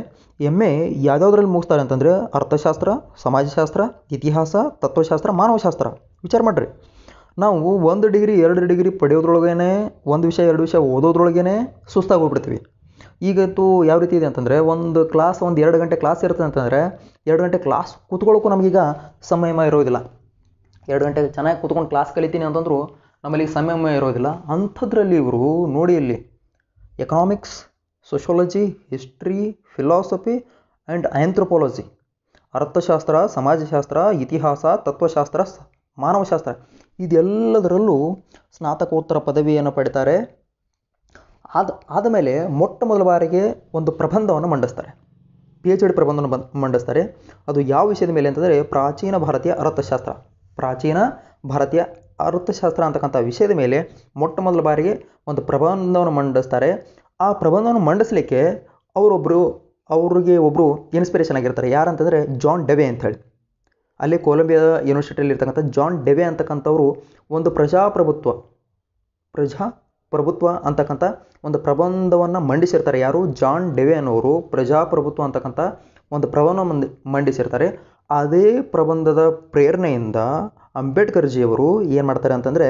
ಎಮ್ ಎ ಯಾವ್ದಾವ್ದ್ರಲ್ಲಿ ಮುಗಿಸ್ತಾರೆ ಅಂತಂದರೆ ಅರ್ಥಶಾಸ್ತ್ರ ಸಮಾಜಶಾಸ್ತ್ರ ಇತಿಹಾಸ ತತ್ವಶಾಸ್ತ್ರ ಮಾನವಶಾಸ್ತ್ರ ವಿಚಾರ ಮಾಡಿರಿ ನಾವು ಒಂದು ಡಿಗ್ರಿ ಎರಡು ಡಿಗ್ರಿ ಪಡೆಯೋದ್ರೊಳಗೇ ಒಂದು ವಿಷಯ ಎರಡು ವಿಷಯ ಓದೋದ್ರೊಳಗೇ ಸುಸ್ತಾಗಿ ಹೋಗ್ಬಿಡ್ತೀವಿ ಈಗಂತೂ ಯಾವ ರೀತಿ ಇದೆ ಅಂತಂದರೆ ಒಂದು ಕ್ಲಾಸ್ ಒಂದು ಎರಡು ಗಂಟೆ ಕ್ಲಾಸ್ ಇರುತ್ತೆ ಅಂತಂದರೆ ಎರಡು ಗಂಟೆ ಕ್ಲಾಸ್ ಕೂತ್ಕೊಳ್ಳೋಕ್ಕೂ ನಮಗೀಗ ಸಮಯ ಇರೋದಿಲ್ಲ ಎರಡು ಗಂಟೆ ಚೆನ್ನಾಗಿ ಕೂತ್ಕೊಂಡು ಕ್ಲಾಸ್ ಕಲಿತೀನಿ ಅಂತಂದರೂ ನಮ್ಮಲ್ಲಿ ಸಮಯ ಇರೋದಿಲ್ಲ ಅಂಥದ್ರಲ್ಲಿ ಇವರು ನೋಡಿ ಇಲ್ಲಿ economics sociology history philosophy and anthropology ಅರ್ಥಶಾಸ್ತ್ರ ಸಮಾಜಶಾಸ್ತ್ರ ಇತಿಹಾಸ ತತ್ವಶಾಸ್ತ್ರ ಮಾನವಶಾಸ್ತ್ರ ಇದೆಲ್ಲದರಲ್ಲೂ ಸ್ನಾತಕೋತ್ತರ ಪದವಿಯನ್ನು ಪಡಿತಾರೆ ಅದು ಆದಮೇಲೆ ಮೊಟ್ಟ ಮೊದಲ ಬಾರಿಗೆ ಒಂದು ಪ್ರಬಂಧವನ್ನು ಮಂಡಿಸ್ತಾರೆ ಪಿ ಎಚ್ ಡಿ ಪ್ರಬಂಧವನ್ನು ಬಂದು ಮಂಡಿಸ್ತಾರೆ ಅದು ಯಾವ ವಿಷಯದ ಮೇಲೆ ಅಂತಂದರೆ ಪ್ರಾಚೀನ ಭಾರತೀಯ ಅರ್ಥಶಾಸ್ತ್ರ ಪ್ರಾಚೀನ ಭಾರತೀಯ ಅರ್ಥಶಾಸ್ತ್ರ ಅಂತಕ್ಕಂಥ ವಿಷಯದ ಮೇಲೆ ಮೊಟ್ಟ ಮೊದಲ ಬಾರಿಗೆ ಒಂದು ಪ್ರಬಂಧವನ್ನು ಮಂಡಿಸ್ತಾರೆ ಆ ಪ್ರಬಂಧವನ್ನು ಮಂಡಿಸಲಿಕ್ಕೆ ಅವರೊಬ್ಬರು ಅವರಿಗೆ ಒಬ್ಬರು ಇನ್ಸ್ಪಿರೇಷನ್ ಆಗಿರ್ತಾರೆ ಯಾರಂತಂದರೆ ಜಾನ್ ಡೆವೆ ಅಂಥೇಳಿ ಅಲ್ಲಿ ಕೊಲಂಬಿಯಾದ ಯೂನಿವರ್ಸಿಟಿಯಲ್ಲಿ ಇರ್ತಕ್ಕಂಥ ಜಾನ್ ಡೆವೆ ಅಂತಕ್ಕಂಥವರು ಒಂದು ಪ್ರಜಾಪ್ರಭುತ್ವ ಪ್ರಜಾ ಪ್ರಭುತ್ವ ಅಂತಕ್ಕಂಥ ಒಂದು ಪ್ರಬಂಧವನ್ನು ಮಂಡಿಸಿರ್ತಾರೆ ಯಾರು ಜಾನ್ ಡೆವೆನ್ ಅವರು ಪ್ರಜಾಪ್ರಭುತ್ವ ಅಂತಕ್ಕಂಥ ಒಂದು ಪ್ರಬಂಧ ಮಂಡಿಸಿರ್ತಾರೆ ಅದೇ ಪ್ರಬಂಧದ ಪ್ರೇರಣೆಯಿಂದ ಜಿಯವರು ಏನು ಮಾಡ್ತಾರೆ ಅಂತಂದರೆ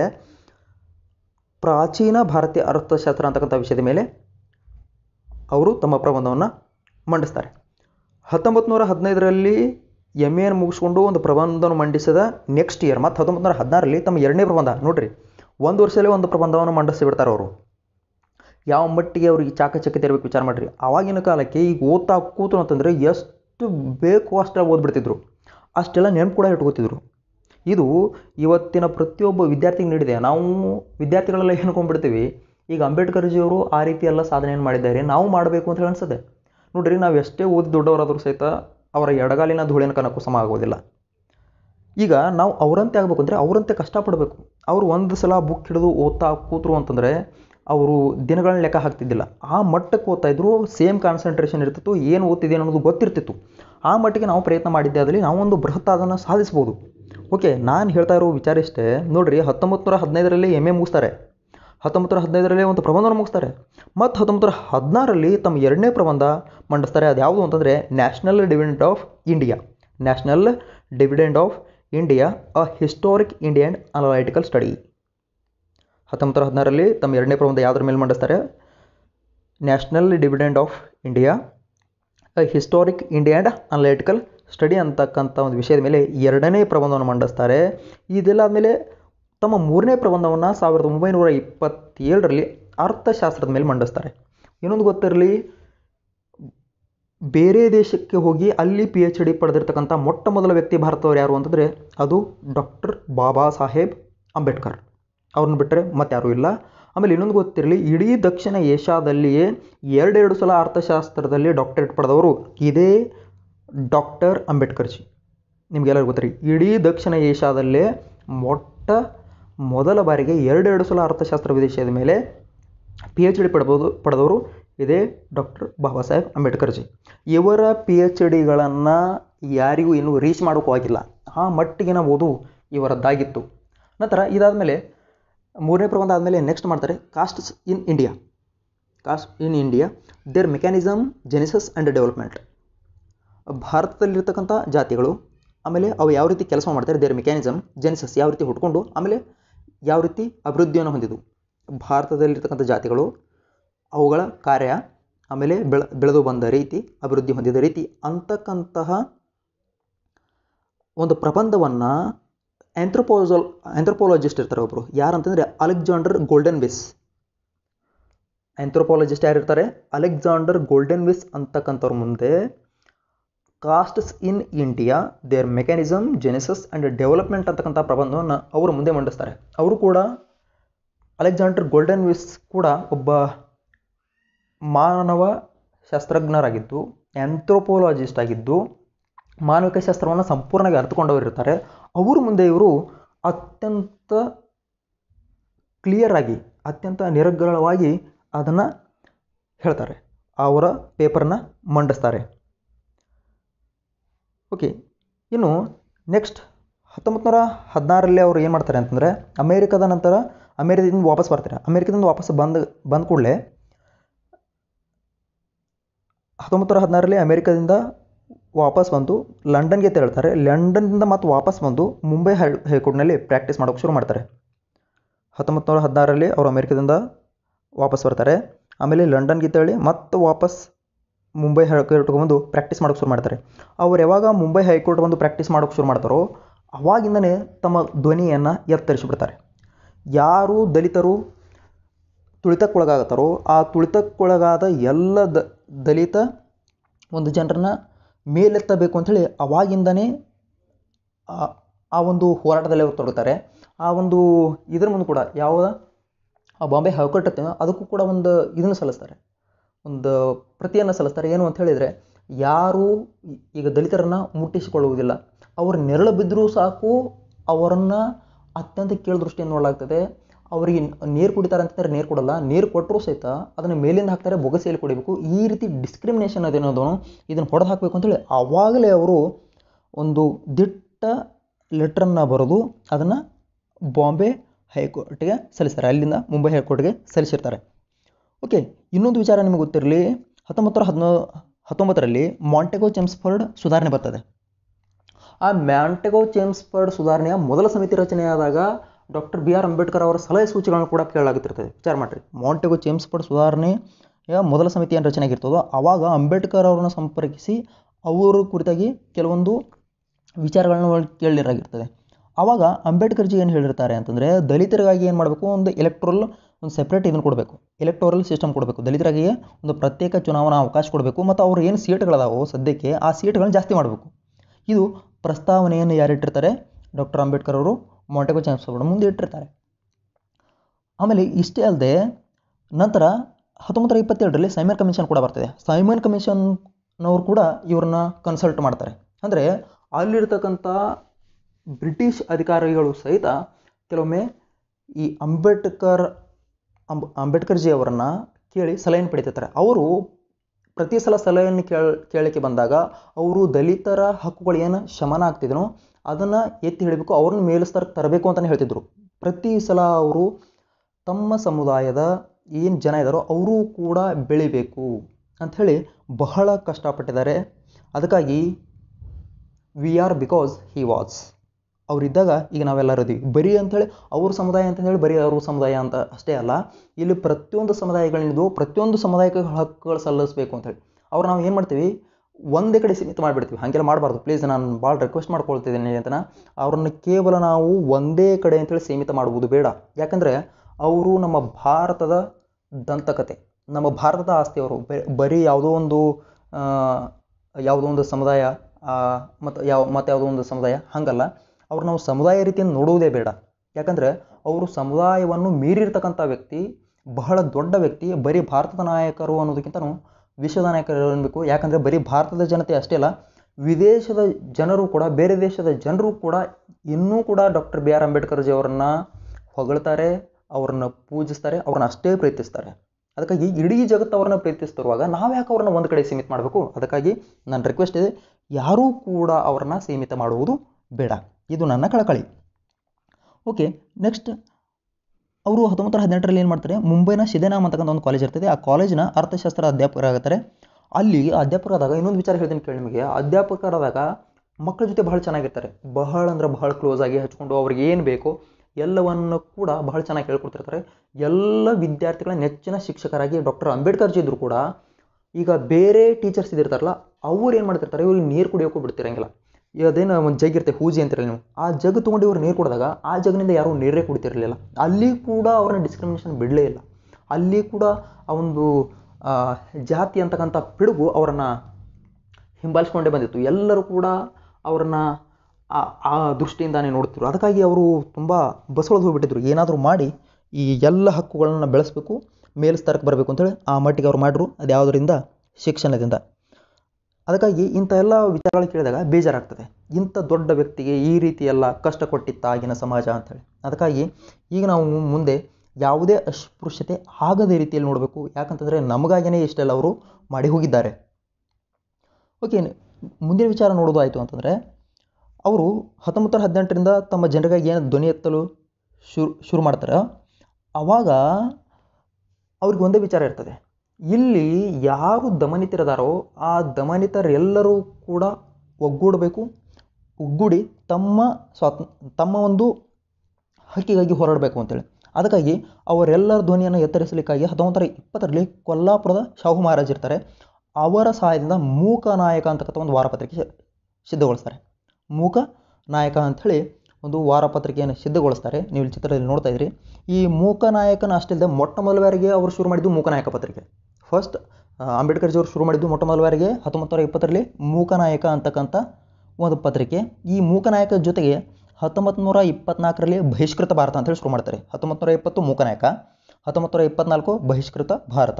ಪ್ರಾಚೀನ ಭಾರತೀಯ ಅರ್ಥಶಾಸ್ತ್ರ ಅಂತಕ್ಕಂಥ ವಿಷಯದ ಮೇಲೆ ಅವರು ತಮ್ಮ ಪ್ರಬಂಧವನ್ನು ಮಂಡಿಸ್ತಾರೆ ಹತ್ತೊಂಬತ್ತು ನೂರ ಹದಿನೈದರಲ್ಲಿ ಎಮ್ ಎನ್ ಮುಗಿಸ್ಕೊಂಡು ಒಂದು ಪ್ರಬಂಧವನ್ನು ಮಂಡಿಸಿದ ನೆಕ್ಸ್ಟ್ ಇಯರ್ ಮತ್ತು ಹತ್ತೊಂಬತ್ತು ನೂರ ಹದಿನಾರಲ್ಲಿ ತಮ್ಮ ಎರಡನೇ ಪ್ರಬಂಧ ನೋಡಿರಿ ಒಂದು ವರ್ಷದಲ್ಲೇ ಒಂದು ಪ್ರಬಂಧವನ್ನು ಮಂಡಿಸಿ ಬಿಡ್ತಾರೆ ಅವರು ಯಾವ ಮಟ್ಟಿಗೆ ಅವ್ರಿಗೆ ಚಾಕಚಕ್ಯತೆ ಇರಬೇಕು ವಿಚಾರ ಮಾಡಿರಿ ಆವಾಗಿನ ಕಾಲಕ್ಕೆ ಈಗ ಓದ್ತಾ ಕೂತು ಅಂತಂದರೆ ಎಷ್ಟು ಬೇಕು ಅಷ್ಟೇ ಓದ್ಬಿಡ್ತಿದ್ರು ಅಷ್ಟೆಲ್ಲ ನೆನಪು ಕೂಡ ಇಟ್ಕೋತಿದ್ರು ಇದು ಇವತ್ತಿನ ಪ್ರತಿಯೊಬ್ಬ ವಿದ್ಯಾರ್ಥಿಗೆ ನೀಡಿದೆ ನಾವು ವಿದ್ಯಾರ್ಥಿಗಳೆಲ್ಲ ಹೇಳ್ಕೊಂಡ್ಬಿಡ್ತೀವಿ ಈಗ ಅಂಬೇಡ್ಕರ್ ಜಿಯವರು ಆ ರೀತಿ ಎಲ್ಲ ಸಾಧನೆಯನ್ನು ಮಾಡಿದ್ದಾರೆ ನಾವು ಮಾಡಬೇಕು ಅಂತ ಹೇಳಿ ಅನಿಸುತ್ತೆ ನೋಡ್ರಿ ನಾವು ಎಷ್ಟೇ ಓದಿ ದೊಡ್ಡವರಾದರೂ ಸಹಿತ ಅವರ ಎಡಗಾಲಿನ ಧೂಳಿನ ಕನಕ್ಕೂ ಸಮ ಆಗೋದಿಲ್ಲ ಈಗ ನಾವು ಅವರಂತೆ ಆಗಬೇಕು ಅಂದರೆ ಅವರಂತೆ ಕಷ್ಟಪಡಬೇಕು ಅವರು ಒಂದು ಸಲ ಬುಕ್ ಹಿಡಿದು ಓದ್ತಾ ಕೂತರು ಅಂತಂದರೆ ಅವರು ದಿನಗಳನ್ನ ಲೆಕ್ಕ ಹಾಕ್ತಿದ್ದಿಲ್ಲ ಆ ಮಟ್ಟಕ್ಕೆ ಓದ್ತಾಯಿದ್ರು ಸೇಮ್ ಕಾನ್ಸಂಟ್ರೇಷನ್ ಇರ್ತಿತ್ತು ಏನು ಓದ್ತಿದೆ ಅನ್ನೋದು ಗೊತ್ತಿರ್ತಿತ್ತು ಆ ಮಟ್ಟಿಗೆ ನಾವು ಪ್ರಯತ್ನ ಮಾಡಿದ್ದೆ ಅದರಲ್ಲಿ ನಾವೊಂದು ಬೃಹತ್ ಅದನ್ನು ಸಾಧಿಸ್ಬೋದು ಓಕೆ ನಾನು ಹೇಳ್ತಾ ಇರೋ ವಿಚಾರ ಇಷ್ಟೇ ನೋಡಿರಿ ಹತ್ತೊಂಬತ್ತು ನೂರ ಹದಿನೈದರಲ್ಲಿ ಎಮ್ ಎ ಮುಗಿಸ್ತಾರೆ ಹತ್ತೊಂಬತ್ತು ನೂರ ಹದಿನೈದರಲ್ಲಿ ಒಂದು ಪ್ರಬಂಧವನ್ನು ಮುಗಿಸ್ತಾರೆ ಮತ್ತು ಹತ್ತೊಂಬತ್ತು ನೂರ ಹದಿನಾರರಲ್ಲಿ ತಮ್ಮ ಎರಡನೇ ಪ್ರಬಂಧ ಮಂಡಿಸ್ತಾರೆ ಅದು ಯಾವುದು ಅಂತಂದರೆ national dividend of India national dividend of India a historic Indian analytical study ಹತ್ತೊಂಬತ್ತರ ಹದಿನಾರರಲ್ಲಿ ತಮ್ಮ ಎರಡನೇ ಪ್ರಬಂಧ ಯಾವುದರ ಮೇಲೆ ಮಂಡಿಸ್ತಾರೆ national dividend of India a historic India and analytical study ಅಂತಕ್ಕಂಥ ಒಂದು ವಿಷಯದ ಮೇಲೆ ಎರಡನೇ ಪ್ರಬಂಧವನ್ನು ಮಂಡಿಸ್ತಾರೆ ಇದೆಲ್ಲಾದ ಮೇಲೆ ತಮ್ಮ ಮೂರನೇ ಪ್ರಬಂಧವನ್ನು ಸಾವಿರದ ಒಂಬೈನೂರ ಇಪ್ಪತ್ತೇಳರಲ್ಲಿ ಅರ್ಥಶಾಸ್ತ್ರದ ಮೇಲೆ ಮಂಡಿಸ್ತಾರೆ ಇನ್ನೊಂದು ಗೊತ್ತಿರಲಿ ಬೇರೆ ದೇಶಕ್ಕೆ ಹೋಗಿ ಅಲ್ಲಿ ಪಿ ಎಚ್ ಡಿ ಪಡೆದಿರ್ತಕ್ಕಂಥ ಮೊಟ್ಟ ಮೊದಲ ವ್ಯಕ್ತಿ ಭಾರತದವ್ರು ಯಾರು ಅಂತಂದರೆ ಅದು ಡಾಕ್ಟರ್ ಬಾಬಾ ಸಾಹೇಬ್ ಅಂಬೇಡ್ಕರ್ ಅವ್ರನ್ನ ಬಿಟ್ಟರೆ ಮತ್ತಾರೂ ಇಲ್ಲ ಆಮೇಲೆ ಇನ್ನೊಂದು ಗೊತ್ತಿರಲಿ ಇಡೀ ದಕ್ಷಿಣ ಏಷ್ಯಾದಲ್ಲಿಯೇ ಎರಡೆರಡು ಸಲ ಅರ್ಥಶಾಸ್ತ್ರದಲ್ಲಿ ಡಾಕ್ಟರೇಟ್ ಪಡೆದವರು ಇದೇ ಡಾಕ್ಟರ್ ಅಂಬೇಡ್ಕರ್ ಜಿ ನಿಮಗೆಲ್ಲರಿಗೂ ಗೊತ್ತಿರಿ ಇಡೀ ದಕ್ಷಿಣ ಏಷ್ಯಾದಲ್ಲೇ ಮೊಟ್ಟ ಮೊದಲ ಬಾರಿಗೆ ಎರಡೆರಡು ಸಲ ಅರ್ಥಶಾಸ್ತ್ರ ವಿದೇಶದ ಮೇಲೆ ಪಿ ಎಚ್ ಡಿ ಪಡ್ಬೋದು ಪಡೆದವರು ಇದೆ ಡಾಕ್ಟರ್ ಬಾಬಾ ಸಾಹೇಬ್ ಅಂಬೇಡ್ಕರ್ಜಿ ಇವರ ಪಿ ಎಚ್ ಡಿಗಳನ್ನು ಯಾರಿಗೂ ಇನ್ನೂ ರೀಚ್ ಮಾಡೋಕ್ಕೂ ಆಗಿಲ್ಲ ಆ ಮಟ್ಟಿಗಿನ ಓದು ಇವರದ್ದಾಗಿತ್ತು ನಂತರ ಇದಾದ ಮೇಲೆ ಮೂರನೇ ಪ್ರಬಂಧ ಆದಮೇಲೆ ನೆಕ್ಸ್ಟ್ ಮಾಡ್ತಾರೆ castes in India caste in India their mechanism genesis and development ಭಾರತದಲ್ಲಿರ್ತಕ್ಕಂಥ ಜಾತಿಗಳು ಆಮೇಲೆ ಅವು ಯಾವ ರೀತಿ ಕೆಲಸ ಮಾಡ್ತಾರೆ ದೇರ್ ಮೆಕ್ಯಾನಿಸಮ್ ಜೆನಿಸಸ್ ಯಾವ ರೀತಿ ಹುಟ್ಕೊಂಡು ಆಮೇಲೆ ಯಾವ ರೀತಿ ಅಭಿವೃದ್ಧಿಯನ್ನು ಹೊಂದಿದ್ದು ಭಾರತದಲ್ಲಿರ್ತಕ್ಕಂಥ ಜಾತಿಗಳು ಅವುಗಳ ಕಾರ್ಯ ಆಮೇಲೆ ಬೆಳೆ ಬೆಳೆದು ಬಂದ ರೀತಿ ಅಭಿವೃದ್ಧಿ ಹೊಂದಿದ ರೀತಿ ಅಂತಕ್ಕಂತಹ ಒಂದು ಪ್ರಬಂಧವನ್ನು ಆ್ಯಂಥ್ರೋಪೋಸಲ್ ಆ್ಯಂಥ್ರೋಪಾಲಜಿಸ್ಟ್ ಇರ್ತಾರೆ ಒಬ್ಬರು ಯಾರಂತಂದರೆ ಅಲೆಕ್ಸಾಂಡರ್ ಗೋಲ್ಡನ್ ವಿಸ್ ಆ್ಯಂಥ್ರೋಪಾಲಜಿಸ್ಟ್ ಯಾರು ಇರ್ತಾರೆ ಅಲೆಕ್ಸಾಂಡರ್ ಗೋಲ್ಡನ್ ವಿಸ್ ಅಂತಕ್ಕಂಥವ್ರ ಮುಂದೆ castes in India their mechanism genesis and development ಅಂತಕ್ಕಂಥ ಪ್ರಬಂಧವನ್ನು ಅವರು ಮುಂದೆ ಮಂಡಿಸ್ತಾರೆ ಅವರು ಕೂಡ ಅಲೆಕ್ಸಾಂಡರ್ ಗೋಲ್ಡನ್ ವಿಸ್ ಕೂಡ ಒಬ್ಬ ಮಾನವ ಶಾಸ್ತ್ರಜ್ಞರಾಗಿದ್ದು ಆ್ಯಂಥ್ರೋಪೋಲಾಜಿಸ್ಟ್ ಆಗಿದ್ದು ಮಾನವಿಕ ಶಾಸ್ತ್ರವನ್ನು ಸಂಪೂರ್ಣವಾಗಿ ಇರ್ತಾರೆ ಅವರು ಮುಂದೆ ಇವರು ಅತ್ಯಂತ ಕ್ಲಿಯರಾಗಿ ಅತ್ಯಂತ ನಿರರ್ಗಳವಾಗಿ ಅದನ್ನು ಹೇಳ್ತಾರೆ ಅವರ ಪೇಪರನ್ನ ಮಂಡಿಸ್ತಾರೆ ಓಕೆ ಇನ್ನು ನೆಕ್ಸ್ಟ್ ಹತ್ತೊಂಬತ್ತು ನೂರ ಹದಿನಾರಲ್ಲಿ ಅವರು ಏನು ಮಾಡ್ತಾರೆ ಅಂತಂದರೆ ಅಮೇರಿಕಾದ ನಂತರ ಅಮೇರಿಕದಿಂದ ವಾಪಸ್ ಬರ್ತಾರೆ ಅಮೇರಿಕದಿಂದ ವಾಪಸ್ ಬಂದು ಬಂದ ಕೂಡಲೇ ನೂರ ಹದಿನಾರರಲ್ಲಿ ಅಮೇರಿಕದಿಂದ ವಾಪಸ್ ಬಂದು ಲಂಡನ್ಗೆ ತೆರಳ್ತಾರೆ ಲಂಡನ್ನಿಂದ ಮತ್ತೆ ವಾಪಸ್ ಬಂದು ಮುಂಬೈ ಹೈ ಹೈಕೋರ್ಟ್ನಲ್ಲಿ ಪ್ರಾಕ್ಟೀಸ್ ಮಾಡೋಕ್ಕೆ ಶುರು ಮಾಡ್ತಾರೆ ನೂರ ಹದಿನಾರರಲ್ಲಿ ಅವರು ಅಮೇರಿಕದಿಂದ ವಾಪಸ್ ಬರ್ತಾರೆ ಆಮೇಲೆ ಲಂಡನ್ಗೆ ತೆರಳಿ ಮತ್ತೆ ವಾಪಸ್ ಮುಂಬೈ ಹೈಕೋರ್ಟ್ಗೆ ಬಂದು ಪ್ರಾಕ್ಟೀಸ್ ಮಾಡೋಕ್ಕೆ ಶುರು ಮಾಡ್ತಾರೆ ಅವ್ರು ಯಾವಾಗ ಮುಂಬೈ ಹೈಕೋರ್ಟ್ ಬಂದು ಪ್ರಾಕ್ಟೀಸ್ ಮಾಡೋಕ್ಕೆ ಶುರು ಮಾಡ್ತಾರೋ ಅವಾಗಿಂದನೇ ತಮ್ಮ ಧ್ವನಿಯನ್ನು ಎತ್ತರಿಸಿಬಿಡ್ತಾರೆ ಯಾರು ದಲಿತರು ತುಳಿತಕ್ಕೊಳಗಾಗತ್ತಾರೋ ಆ ತುಳಿತಕ್ಕೊಳಗಾದ ಎಲ್ಲ ದ ದಲಿತ ಒಂದು ಜನರನ್ನ ಮೇಲೆತ್ತಬೇಕು ಅಂಥೇಳಿ ಅವಾಗಿಂದನೇ ಆ ಒಂದು ಹೋರಾಟದಲ್ಲಿ ಅವರು ತೊಡಗುತ್ತಾರೆ ಆ ಒಂದು ಇದ್ರ ಮುಂದೆ ಕೂಡ ಯಾವ ಆ ಬಾಂಬೆ ಹೈಕೋರ್ಟ್ ಅದಕ್ಕೂ ಕೂಡ ಒಂದು ಇದನ್ನು ಸಲ್ಲಿಸ್ತಾರೆ ಒಂದು ಪ್ರತಿಯನ್ನು ಸಲ್ಲಿಸ್ತಾರೆ ಏನು ಅಂತ ಹೇಳಿದರೆ ಯಾರೂ ಈಗ ದಲಿತರನ್ನು ಮುಟ್ಟಿಸಿಕೊಳ್ಳುವುದಿಲ್ಲ ಅವರು ನೆರಳು ಬಿದ್ದರೂ ಸಾಕು ಅವರನ್ನು ಅತ್ಯಂತ ಕೀಳು ದೃಷ್ಟಿಯಿಂದ ನೋಡಲಾಗ್ತದೆ ಅವರಿಗೆ ನೀರು ಕುಡಿತಾರೆ ಅಂತಂದರೆ ನೀರು ಕೊಡಲ್ಲ ನೀರು ಕೊಟ್ಟರೂ ಸಹಿತ ಅದನ್ನು ಮೇಲಿಂದ ಹಾಕ್ತಾರೆ ಬೊಗಸೆಯಲ್ಲಿ ಕುಡಿಬೇಕು ಈ ರೀತಿ ಡಿಸ್ಕ್ರಿಮಿನೇಷನ್ ಅದೇನೋದು ಇದನ್ನು ಹೊಡೆದು ಹಾಕಬೇಕು ಅಂತೇಳಿ ಆವಾಗಲೇ ಅವರು ಒಂದು ದಿಟ್ಟ ಲೆಟ್ರನ್ನು ಬರೆದು ಅದನ್ನು ಬಾಂಬೆ ಹೈಕೋರ್ಟ್ಗೆ ಸಲ್ಲಿಸ್ತಾರೆ ಅಲ್ಲಿಂದ ಮುಂಬೈ ಹೈಕೋರ್ಟ್ಗೆ ಸಲ್ಲಿಸಿರ್ತಾರೆ ಓಕೆ ಇನ್ನೊಂದು ವಿಚಾರ ನಿಮಗೆ ಗೊತ್ತಿರಲಿ ಹತ್ತೊಂಬತ್ತರ ಹದಿನೋ ಹತ್ತೊಂಬತ್ತರಲ್ಲಿ ಮಾಂಟೆಗೋ ಚೇಮ್ಸ್ಫರ್ಡ್ ಸುಧಾರಣೆ ಬರ್ತದೆ ಆ ಮ್ಯಾಂಟೆಗೋ ಚೇಮ್ಸ್ಫರ್ಡ್ ಸುಧಾರಣೆಯ ಮೊದಲ ಸಮಿತಿ ರಚನೆಯಾದಾಗ ಡಾಕ್ಟರ್ ಬಿ ಆರ್ ಅಂಬೇಡ್ಕರ್ ಅವರ ಸಲಹೆ ಸೂಚನೆಗಳನ್ನು ಕೂಡ ಕೇಳಲಾಗುತ್ತಿರ್ತದೆ ವಿಚಾರ ಮಾಡಿರಿ ಮೌಂಟೆಗು ಜೇಮ್ಸ್ ಪಡ್ ಸುಧಾರಣೆ ಮೊದಲ ಸಮಿತಿ ಏನು ಆಗಿರ್ತದೋ ಆವಾಗ ಅಂಬೇಡ್ಕರ್ ಅವರನ್ನು ಸಂಪರ್ಕಿಸಿ ಅವರ ಕುರಿತಾಗಿ ಕೆಲವೊಂದು ವಿಚಾರಗಳನ್ನು ಕೇಳಲಿರಾಗಿರ್ತದೆ ಆವಾಗ ಅಂಬೇಡ್ಕರ್ಜಿ ಏನು ಹೇಳಿರ್ತಾರೆ ಅಂತಂದರೆ ದಲಿತರಿಗಾಗಿ ಏನು ಮಾಡಬೇಕು ಒಂದು ಎಲೆಕ್ಟ್ರಲ್ ಒಂದು ಸೆಪ್ರೇಟ್ ಇದನ್ನು ಕೊಡಬೇಕು ಎಲೆಕ್ಟೋರಲ್ ಸಿಸ್ಟಮ್ ಕೊಡಬೇಕು ದಲಿತರಿಗೆ ಒಂದು ಪ್ರತ್ಯೇಕ ಚುನಾವಣಾ ಅವಕಾಶ ಕೊಡಬೇಕು ಮತ್ತು ಅವರು ಏನು ಸೀಟ್ಗಳದಾವೋ ಸದ್ಯಕ್ಕೆ ಆ ಸೀಟ್ಗಳನ್ನ ಜಾಸ್ತಿ ಮಾಡಬೇಕು ಇದು ಪ್ರಸ್ತಾವನೆಯನ್ನು ಯಾರಿಟ್ಟಿರ್ತಾರೆ ಡಾಕ್ಟರ್ ಅಂಬೇಡ್ಕರ್ ಅವರು ಮೊಂಟೆಗೋ ಜಾನ್ಸನ್ ಮುಂದೆ ಇಟ್ಟಿರ್ತಾರೆ ಆಮೇಲೆ ಇಷ್ಟೇ ಅಲ್ಲದೆ ನಂತರ ಹತ್ತೊಂಬತ್ತರ ಇಪ್ಪತ್ತೆರಡರಲ್ಲಿ ಸೈಮನ್ ಕಮಿಷನ್ ಕೂಡ ಬರ್ತದೆ ಸೈಮನ್ ಕಮಿಷನ್ನವರು ಕೂಡ ಇವ್ರನ್ನ ಕನ್ಸಲ್ಟ್ ಮಾಡ್ತಾರೆ ಅಂದರೆ ಅಲ್ಲಿರ್ತಕ್ಕಂಥ ಬ್ರಿಟಿಷ್ ಅಧಿಕಾರಿಗಳು ಸಹಿತ ಕೆಲವೊಮ್ಮೆ ಈ ಅಂಬೇಡ್ಕರ್ ಅಂಬ್ ಜಿ ಅವರನ್ನು ಕೇಳಿ ಸಲಹೆಯನ್ನು ಪಡಿತಿರ್ತಾರೆ ಅವರು ಪ್ರತಿ ಸಲ ಸಲಹೆಯನ್ನು ಕೇಳ ಕೇಳಲಿಕ್ಕೆ ಬಂದಾಗ ಅವರು ದಲಿತರ ಹಕ್ಕುಗಳು ಏನು ಶಮನ ಆಗ್ತಿದ್ರು ಅದನ್ನು ಎತ್ತಿ ಹೇಳಬೇಕು ಅವ್ರನ್ನ ಮೇಲುಸ್ತರಕ್ಕೆ ತರಬೇಕು ಅಂತಲೇ ಹೇಳ್ತಿದ್ರು ಪ್ರತಿ ಸಲ ಅವರು ತಮ್ಮ ಸಮುದಾಯದ ಏನು ಜನ ಇದ್ದಾರೋ ಅವರು ಕೂಡ ಬೆಳಿಬೇಕು ಅಂಥೇಳಿ ಬಹಳ ಕಷ್ಟಪಟ್ಟಿದ್ದಾರೆ ಅದಕ್ಕಾಗಿ we are because he was ಅವರಿದ್ದಾಗ ಈಗ ನಾವೆಲ್ಲರೂ ಇದೀವಿ ಬರೀ ಅಂಥೇಳಿ ಅವ್ರ ಸಮುದಾಯ ಅಂತ ಹೇಳಿ ಬರೀ ಅವ್ರ ಸಮುದಾಯ ಅಂತ ಅಷ್ಟೇ ಅಲ್ಲ ಇಲ್ಲಿ ಪ್ರತಿಯೊಂದು ಸಮುದಾಯಗಳಿಂದ ಪ್ರತಿಯೊಂದು ಸಮುದಾಯಕ್ಕೆ ಹಕ್ಕುಗಳು ಸಲ್ಲಿಸಬೇಕು ಅಂಥೇಳಿ ಅವ್ರು ನಾವು ಏನು ಮಾಡ್ತೀವಿ ಒಂದೇ ಕಡೆ ಸೀಮಿತ ಮಾಡಿಬಿಡ್ತೀವಿ ಹಾಗೆಲ್ಲ ಮಾಡಬಾರ್ದು ಪ್ಲೀಸ್ ನಾನು ಭಾಳ ರಿಕ್ವೆಸ್ಟ್ ಮಾಡ್ಕೊಳ್ತಿದ್ದೀನಿ ಅಂತ ಅವ್ರನ್ನ ಕೇವಲ ನಾವು ಒಂದೇ ಕಡೆ ಅಂತೇಳಿ ಸೀಮಿತ ಮಾಡುವುದು ಬೇಡ ಯಾಕಂದರೆ ಅವರು ನಮ್ಮ ಭಾರತದ ದಂತಕತೆ ನಮ್ಮ ಭಾರತದ ಆಸ್ತಿಯವರು ಬರೀ ಯಾವುದೋ ಒಂದು ಯಾವುದೋ ಒಂದು ಸಮುದಾಯ ಮತ್ತು ಯಾವ ಮತ್ತು ಯಾವುದೋ ಒಂದು ಸಮುದಾಯ ಹಾಗಲ್ಲ ಅವ್ರು ನಾವು ಸಮುದಾಯ ರೀತಿಯನ್ನು ನೋಡುವುದೇ ಬೇಡ ಯಾಕಂದರೆ ಅವರು ಸಮುದಾಯವನ್ನು ಮೀರಿರ್ತಕ್ಕಂಥ ವ್ಯಕ್ತಿ ಬಹಳ ದೊಡ್ಡ ವ್ಯಕ್ತಿ ಬರೀ ಭಾರತದ ನಾಯಕರು ಅನ್ನೋದಕ್ಕಿಂತ ವಿಶ್ವದ ನಾಯಕರು ಅನ್ನಬೇಕು ಯಾಕಂದರೆ ಬರೀ ಭಾರತದ ಜನತೆ ಅಷ್ಟೇ ಅಲ್ಲ ವಿದೇಶದ ಜನರು ಕೂಡ ಬೇರೆ ದೇಶದ ಜನರು ಕೂಡ ಇನ್ನೂ ಕೂಡ ಡಾಕ್ಟರ್ ಬಿ ಆರ್ ಜಿ ಅವರನ್ನ ಹೊಗಳ್ತಾರೆ ಅವ್ರನ್ನ ಪೂಜಿಸ್ತಾರೆ ಅವ್ರನ್ನ ಅಷ್ಟೇ ಪ್ರೀತಿಸ್ತಾರೆ ಅದಕ್ಕಾಗಿ ಇಡೀ ಜಗತ್ತು ಅವ್ರನ್ನ ಪ್ರೀತಿಸ್ತಿರುವಾಗ ನಾವು ಯಾಕೆ ಅವ್ರನ್ನ ಒಂದು ಕಡೆ ಸೀಮಿತ ಮಾಡಬೇಕು ಅದಕ್ಕಾಗಿ ನನ್ನ ರಿಕ್ವೆಸ್ಟ್ ಇದೆ ಯಾರೂ ಕೂಡ ಅವ್ರನ್ನ ಸೀಮಿತ ಮಾಡುವುದು ಬೇಡ ಇದು ನನ್ನ ಕಳಕಳಿ ಓಕೆ ನೆಕ್ಸ್ಟ್ ಅವರು ಹತ್ತೊಂಬತ್ತರ ಹದಿನೆಂಟರಲ್ಲಿ ಏನು ಮಾಡ್ತಾರೆ ಮುಂಬೈನ ಸಿದೆನಾಮ್ ಅಂತಕ್ಕಂಥ ಒಂದು ಕಾಲೇಜ್ ಇರ್ತದೆ ಆ ಕಾಲೇಜಿನ ಅರ್ಥಶಾಸ್ತ್ರ ಅಧ್ಯಾಪಕರಾಗುತ್ತಾರೆ ಅಲ್ಲಿ ಅಧ್ಯಾಪಕರಾದಾಗ ಇನ್ನೊಂದು ವಿಚಾರ ಹೇಳ್ತೀನಿ ಕೇಳಿ ನಿಮಗೆ ಅಧ್ಯಾಪಕರಾದಾಗ ಮಕ್ಕಳ ಜೊತೆ ಬಹಳ ಚೆನ್ನಾಗಿರ್ತಾರೆ ಬಹಳ ಅಂದ್ರೆ ಬಹಳ ಕ್ಲೋಸ್ ಆಗಿ ಹಚ್ಕೊಂಡು ಅವ್ರಿಗೆ ಏನು ಬೇಕು ಎಲ್ಲವನ್ನು ಕೂಡ ಬಹಳ ಚೆನ್ನಾಗಿ ಹೇಳ್ಕೊಡ್ತಿರ್ತಾರೆ ಎಲ್ಲ ವಿದ್ಯಾರ್ಥಿಗಳ ನೆಚ್ಚಿನ ಶಿಕ್ಷಕರಾಗಿ ಡಾಕ್ಟರ್ ಅಂಬೇಡ್ಕರ್ ಜಿ ಇದ್ದರೂ ಕೂಡ ಈಗ ಬೇರೆ ಟೀಚರ್ಸ್ ಇದ್ದಿರ್ತಾರಲ್ಲ ಅವ್ರು ಏನು ಮಾಡ್ತಿರ್ತಾರೆ ಇವ್ರಿಗೆ ನೀರು ಕುಡಿಯೋಕ್ಕೂ ಬಿಡ್ತಿರಂಗಿಲ್ಲ ಅದೇನು ಒಂದು ಜಗ್ ಇರ್ತೈತೆ ಹೂಜಿ ಹೇಳಿ ನೀವು ಆ ಜಗ್ ತೊಗೊಂಡು ಇವ್ರು ನೀರು ಕುಡಿದಾಗ ಆ ಜಗ್ನಿಂದ ಯಾರೂ ನೀರೇ ಕುಡಿತಿರಲಿಲ್ಲ ಅಲ್ಲಿ ಕೂಡ ಅವ್ರನ್ನ ಡಿಸ್ಕ್ರಿಮಿನೇಷನ್ ಬಿಡಲೇ ಇಲ್ಲ ಅಲ್ಲಿ ಕೂಡ ಆ ಒಂದು ಜಾತಿ ಅಂತಕ್ಕಂಥ ಪಿಡುಗು ಅವರನ್ನು ಹಿಂಬಾಲಿಸ್ಕೊಂಡೇ ಬಂದಿತ್ತು ಎಲ್ಲರೂ ಕೂಡ ಅವ್ರನ್ನ ಆ ದೃಷ್ಟಿಯಿಂದಾನೇ ನೋಡ್ತಿದ್ರು ಅದಕ್ಕಾಗಿ ಅವರು ತುಂಬ ಬಸಳದು ಹೋಗಿಬಿಟ್ಟಿದ್ರು ಏನಾದರೂ ಮಾಡಿ ಈ ಎಲ್ಲ ಹಕ್ಕುಗಳನ್ನು ಬೆಳೆಸಬೇಕು ಮೇಲ್ಸ್ತರಕ್ಕೆ ಬರಬೇಕು ಅಂತೇಳಿ ಆ ಮಟ್ಟಿಗೆ ಅವ್ರು ಮಾಡಿದ್ರು ಅದು ಯಾವುದರಿಂದ ಶಿಕ್ಷಣದಿಂದ ಅದಕ್ಕಾಗಿ ಇಂಥ ಎಲ್ಲ ವಿಚಾರಗಳು ಕೇಳಿದಾಗ ಬೇಜಾರಾಗ್ತದೆ ಇಂಥ ದೊಡ್ಡ ವ್ಯಕ್ತಿಗೆ ಈ ರೀತಿ ಎಲ್ಲ ಕಷ್ಟ ಕೊಟ್ಟಿತ್ತ ಆಗಿನ ಸಮಾಜ ಅಂಥೇಳಿ ಅದಕ್ಕಾಗಿ ಈಗ ನಾವು ಮುಂದೆ ಯಾವುದೇ ಅಸ್ಪೃಶ್ಯತೆ ಆಗದ ರೀತಿಯಲ್ಲಿ ನೋಡಬೇಕು ಯಾಕಂತಂದರೆ ನಮಗಾಗಿಯೇ ಇಷ್ಟೆಲ್ಲ ಅವರು ಮಾಡಿ ಹೋಗಿದ್ದಾರೆ ಓಕೆ ಮುಂದಿನ ವಿಚಾರ ನೋಡೋದಾಯಿತು ಅಂತಂದರೆ ಅವರು ಹತ್ತೊಂಬತ್ತರ ಹದಿನೆಂಟರಿಂದ ತಮ್ಮ ಜನರಿಗಾಗಿ ಏನು ಧ್ವನಿ ಎತ್ತಲು ಶುರು ಶುರು ಮಾಡ್ತಾರೆ ಆವಾಗ ಅವ್ರಿಗೆ ಒಂದೇ ವಿಚಾರ ಇರ್ತದೆ ಇಲ್ಲಿ ಯಾರು ದಮನಿತರಿದ್ದಾರೋ ಆ ದಮನಿತರೆಲ್ಲರೂ ಕೂಡ ಒಗ್ಗೂಡಬೇಕು ಒಗ್ಗೂಡಿ ತಮ್ಮ ಸ್ವಾತ್ ತಮ್ಮ ಒಂದು ಹಕ್ಕಿಗಾಗಿ ಹೋರಾಡಬೇಕು ಅಂತೇಳಿ ಅದಕ್ಕಾಗಿ ಅವರೆಲ್ಲರ ಧ್ವನಿಯನ್ನು ಎತ್ತರಿಸಲಿಕ್ಕಾಗಿ ಹತ್ತೊಂಬತ್ತರ ಇಪ್ಪತ್ತರಲ್ಲಿ ಕೊಲ್ಲಾಪುರದ ಶಾಹು ಮಹಾರಾಜ್ ಇರ್ತಾರೆ ಅವರ ಸಹಾಯದಿಂದ ಮೂಕ ನಾಯಕ ಅಂತಕ್ಕಂಥ ಒಂದು ವಾರಪತ್ರಿಕೆ ಸಿದ್ಧಗೊಳಿಸ್ತಾರೆ ಮೂಕ ನಾಯಕ ಅಂಥೇಳಿ ಒಂದು ವಾರ ಪತ್ರಿಕೆಯನ್ನು ಸಿದ್ಧಗೊಳಿಸ್ತಾರೆ ನೀವು ಇಲ್ಲಿ ಚಿತ್ರದಲ್ಲಿ ನೋಡ್ತಾ ಇದ್ರಿ ಈ ಮೂಕನಾಯಕನ ಅಷ್ಟಿಲ್ಲದೆ ಮೊಟ್ಟ ಮೊದಲ ಬಾರಿಗೆ ಅವರು ಶುರು ಮಾಡಿದ್ದು ಮೂಕನಾಯಕ ಪತ್ರಿಕೆ ಫಸ್ಟ್ ಅಂಬೇಡ್ಕರ್ ಅವರು ಶುರು ಮಾಡಿದ್ದು ಮೊಟ್ಟ ಮೊದಲ ಬಾರಿಗೆ ಹತ್ತೊಂಬತ್ತು ನೂರ ಇಪ್ಪತ್ತರಲ್ಲಿ ಮೂಕನಾಯಕ ಅಂತಕ್ಕಂಥ ಒಂದು ಪತ್ರಿಕೆ ಈ ಮೂಕನಾಯಕ ಜೊತೆಗೆ ಹತ್ತೊಂಬತ್ತು ನೂರ ಇಪ್ಪತ್ನಾಲ್ಕರಲ್ಲಿ ಬಹಿಷ್ಕೃತ ಭಾರತ ಅಂತೇಳಿ ಶುರು ಮಾಡ್ತಾರೆ ಹತ್ತೊಂಬತ್ತು ನೂರ ಇಪ್ಪತ್ತು ಮೂಕನಾಯಕ ಹತ್ತೊಂಬತ್ತು ನೂರ ಇಪ್ಪತ್ನಾಲ್ಕು ಬಹಿಷ್ಕೃತ ಭಾರತ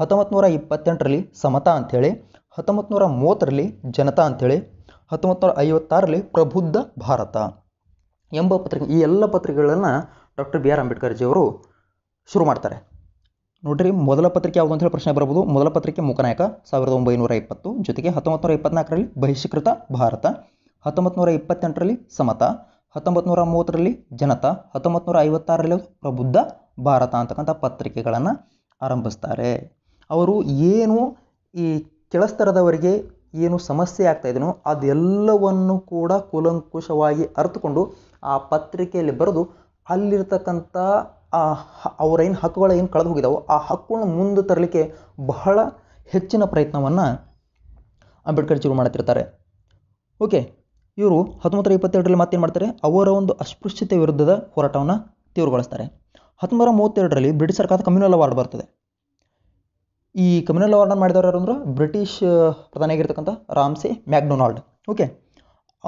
ಹತ್ತೊಂಬತ್ತು ನೂರ ಇಪ್ಪತ್ತೆಂಟರಲ್ಲಿ ಸಮತ ಅಂಥೇಳಿ ಹತ್ತೊಂಬತ್ತು ನೂರ ಮೂವತ್ತರಲ್ಲಿ ಜನತಾ ಅಂಥೇಳಿ ಹತ್ತೊಂಬತ್ತು ನೂರ ಐವತ್ತಾರರಲ್ಲಿ ಪ್ರಬುದ್ಧ ಭಾರತ ಎಂಬ ಪತ್ರಿಕೆ ಈ ಎಲ್ಲ ಪತ್ರಿಕೆಗಳನ್ನು ಡಾಕ್ಟರ್ ಬಿ ಆರ್ ಜಿಯವರು ಶುರು ಮಾಡ್ತಾರೆ ನೋಡಿರಿ ಮೊದಲ ಪತ್ರಿಕೆ ಯಾವುದು ಅಂತ ಹೇಳಿ ಪ್ರಶ್ನೆ ಬರ್ಬೋದು ಮೊದಲ ಪತ್ರಿಕೆ ಮುಖನಾಯಕ ಸಾವಿರದ ಒಂಬೈನೂರ ಇಪ್ಪತ್ತು ಜೊತೆಗೆ ಹತ್ತೊಂಬತ್ತು ನೂರ ಇಪ್ಪತ್ನಾಲ್ಕರಲ್ಲಿ ಬಹಿಷ್ಕೃತ ಭಾರತ ಹತ್ತೊಂಬತ್ತು ನೂರ ಇಪ್ಪತ್ತೆಂಟರಲ್ಲಿ ಸಮತ ಹತ್ತೊಂಬತ್ತು ನೂರ ಮೂವತ್ತರಲ್ಲಿ ಜನತಾ ಹತ್ತೊಂಬತ್ತು ನೂರ ಐವತ್ತಾರರಲ್ಲಿ ಪ್ರಬುದ್ಧ ಭಾರತ ಅಂತಕ್ಕಂಥ ಪತ್ರಿಕೆಗಳನ್ನು ಆರಂಭಿಸ್ತಾರೆ ಅವರು ಏನು ಈ ಕೆಳಸ್ತರದವರಿಗೆ ಏನು ಸಮಸ್ಯೆ ಆಗ್ತಾ ಇದೆಯೋ ಅದೆಲ್ಲವನ್ನು ಕೂಡ ಕೂಲಂಕುಷವಾಗಿ ಅರ್ಥಕೊಂಡು ಆ ಪತ್ರಿಕೆಯಲ್ಲಿ ಬರೆದು ಅಲ್ಲಿರ್ತಕ್ಕಂಥ ಅವರೇನು ಹಕ್ಕುಗಳು ಏನು ಕಳೆದು ಹೋಗಿದ್ದಾವೋ ಆ ಹಕ್ಕುಗಳನ್ನ ಮುಂದೆ ತರಲಿಕ್ಕೆ ಬಹಳ ಹೆಚ್ಚಿನ ಪ್ರಯತ್ನವನ್ನು ಅಂಬೇಡ್ಕರ್ ಶುರು ಮಾಡುತ್ತಿರ್ತಾರೆ ಓಕೆ ಇವರು ಹತ್ತೊಂಬತ್ತರ ಇಪ್ಪತ್ತೆರಡರಲ್ಲಿ ಮಾತೇನು ಮಾಡ್ತಾರೆ ಅವರ ಒಂದು ಅಸ್ಪೃಶ್ಯತೆ ವಿರುದ್ಧದ ಹೋರಾಟವನ್ನು ತೀವ್ರಗೊಳಿಸ್ತಾರೆ ಹತ್ತೊಂಬತ್ತರ ಮೂವತ್ತೆರಡರಲ್ಲಿ ಬ್ರಿಟಿಷ್ ಸರ್ಕಾರದ ಕಮ್ಯುನಲ್ ಅವಾರ್ಡ್ ಬರ್ತದೆ ಈ ಕಮ್ಯುನಲ್ ಅವಾರ್ಡನ್ನು ಮಾಡಿದವರು ಯಾರು ಅಂದ್ರೆ ಬ್ರಿಟಿಷ್ ಪ್ರಧಾನಿಯಾಗಿರ್ತಕ್ಕಂಥ ರಾಮ್ಸಿ ಮ್ಯಾಕ್ಡೊನಾಲ್ಡ್ ಓಕೆ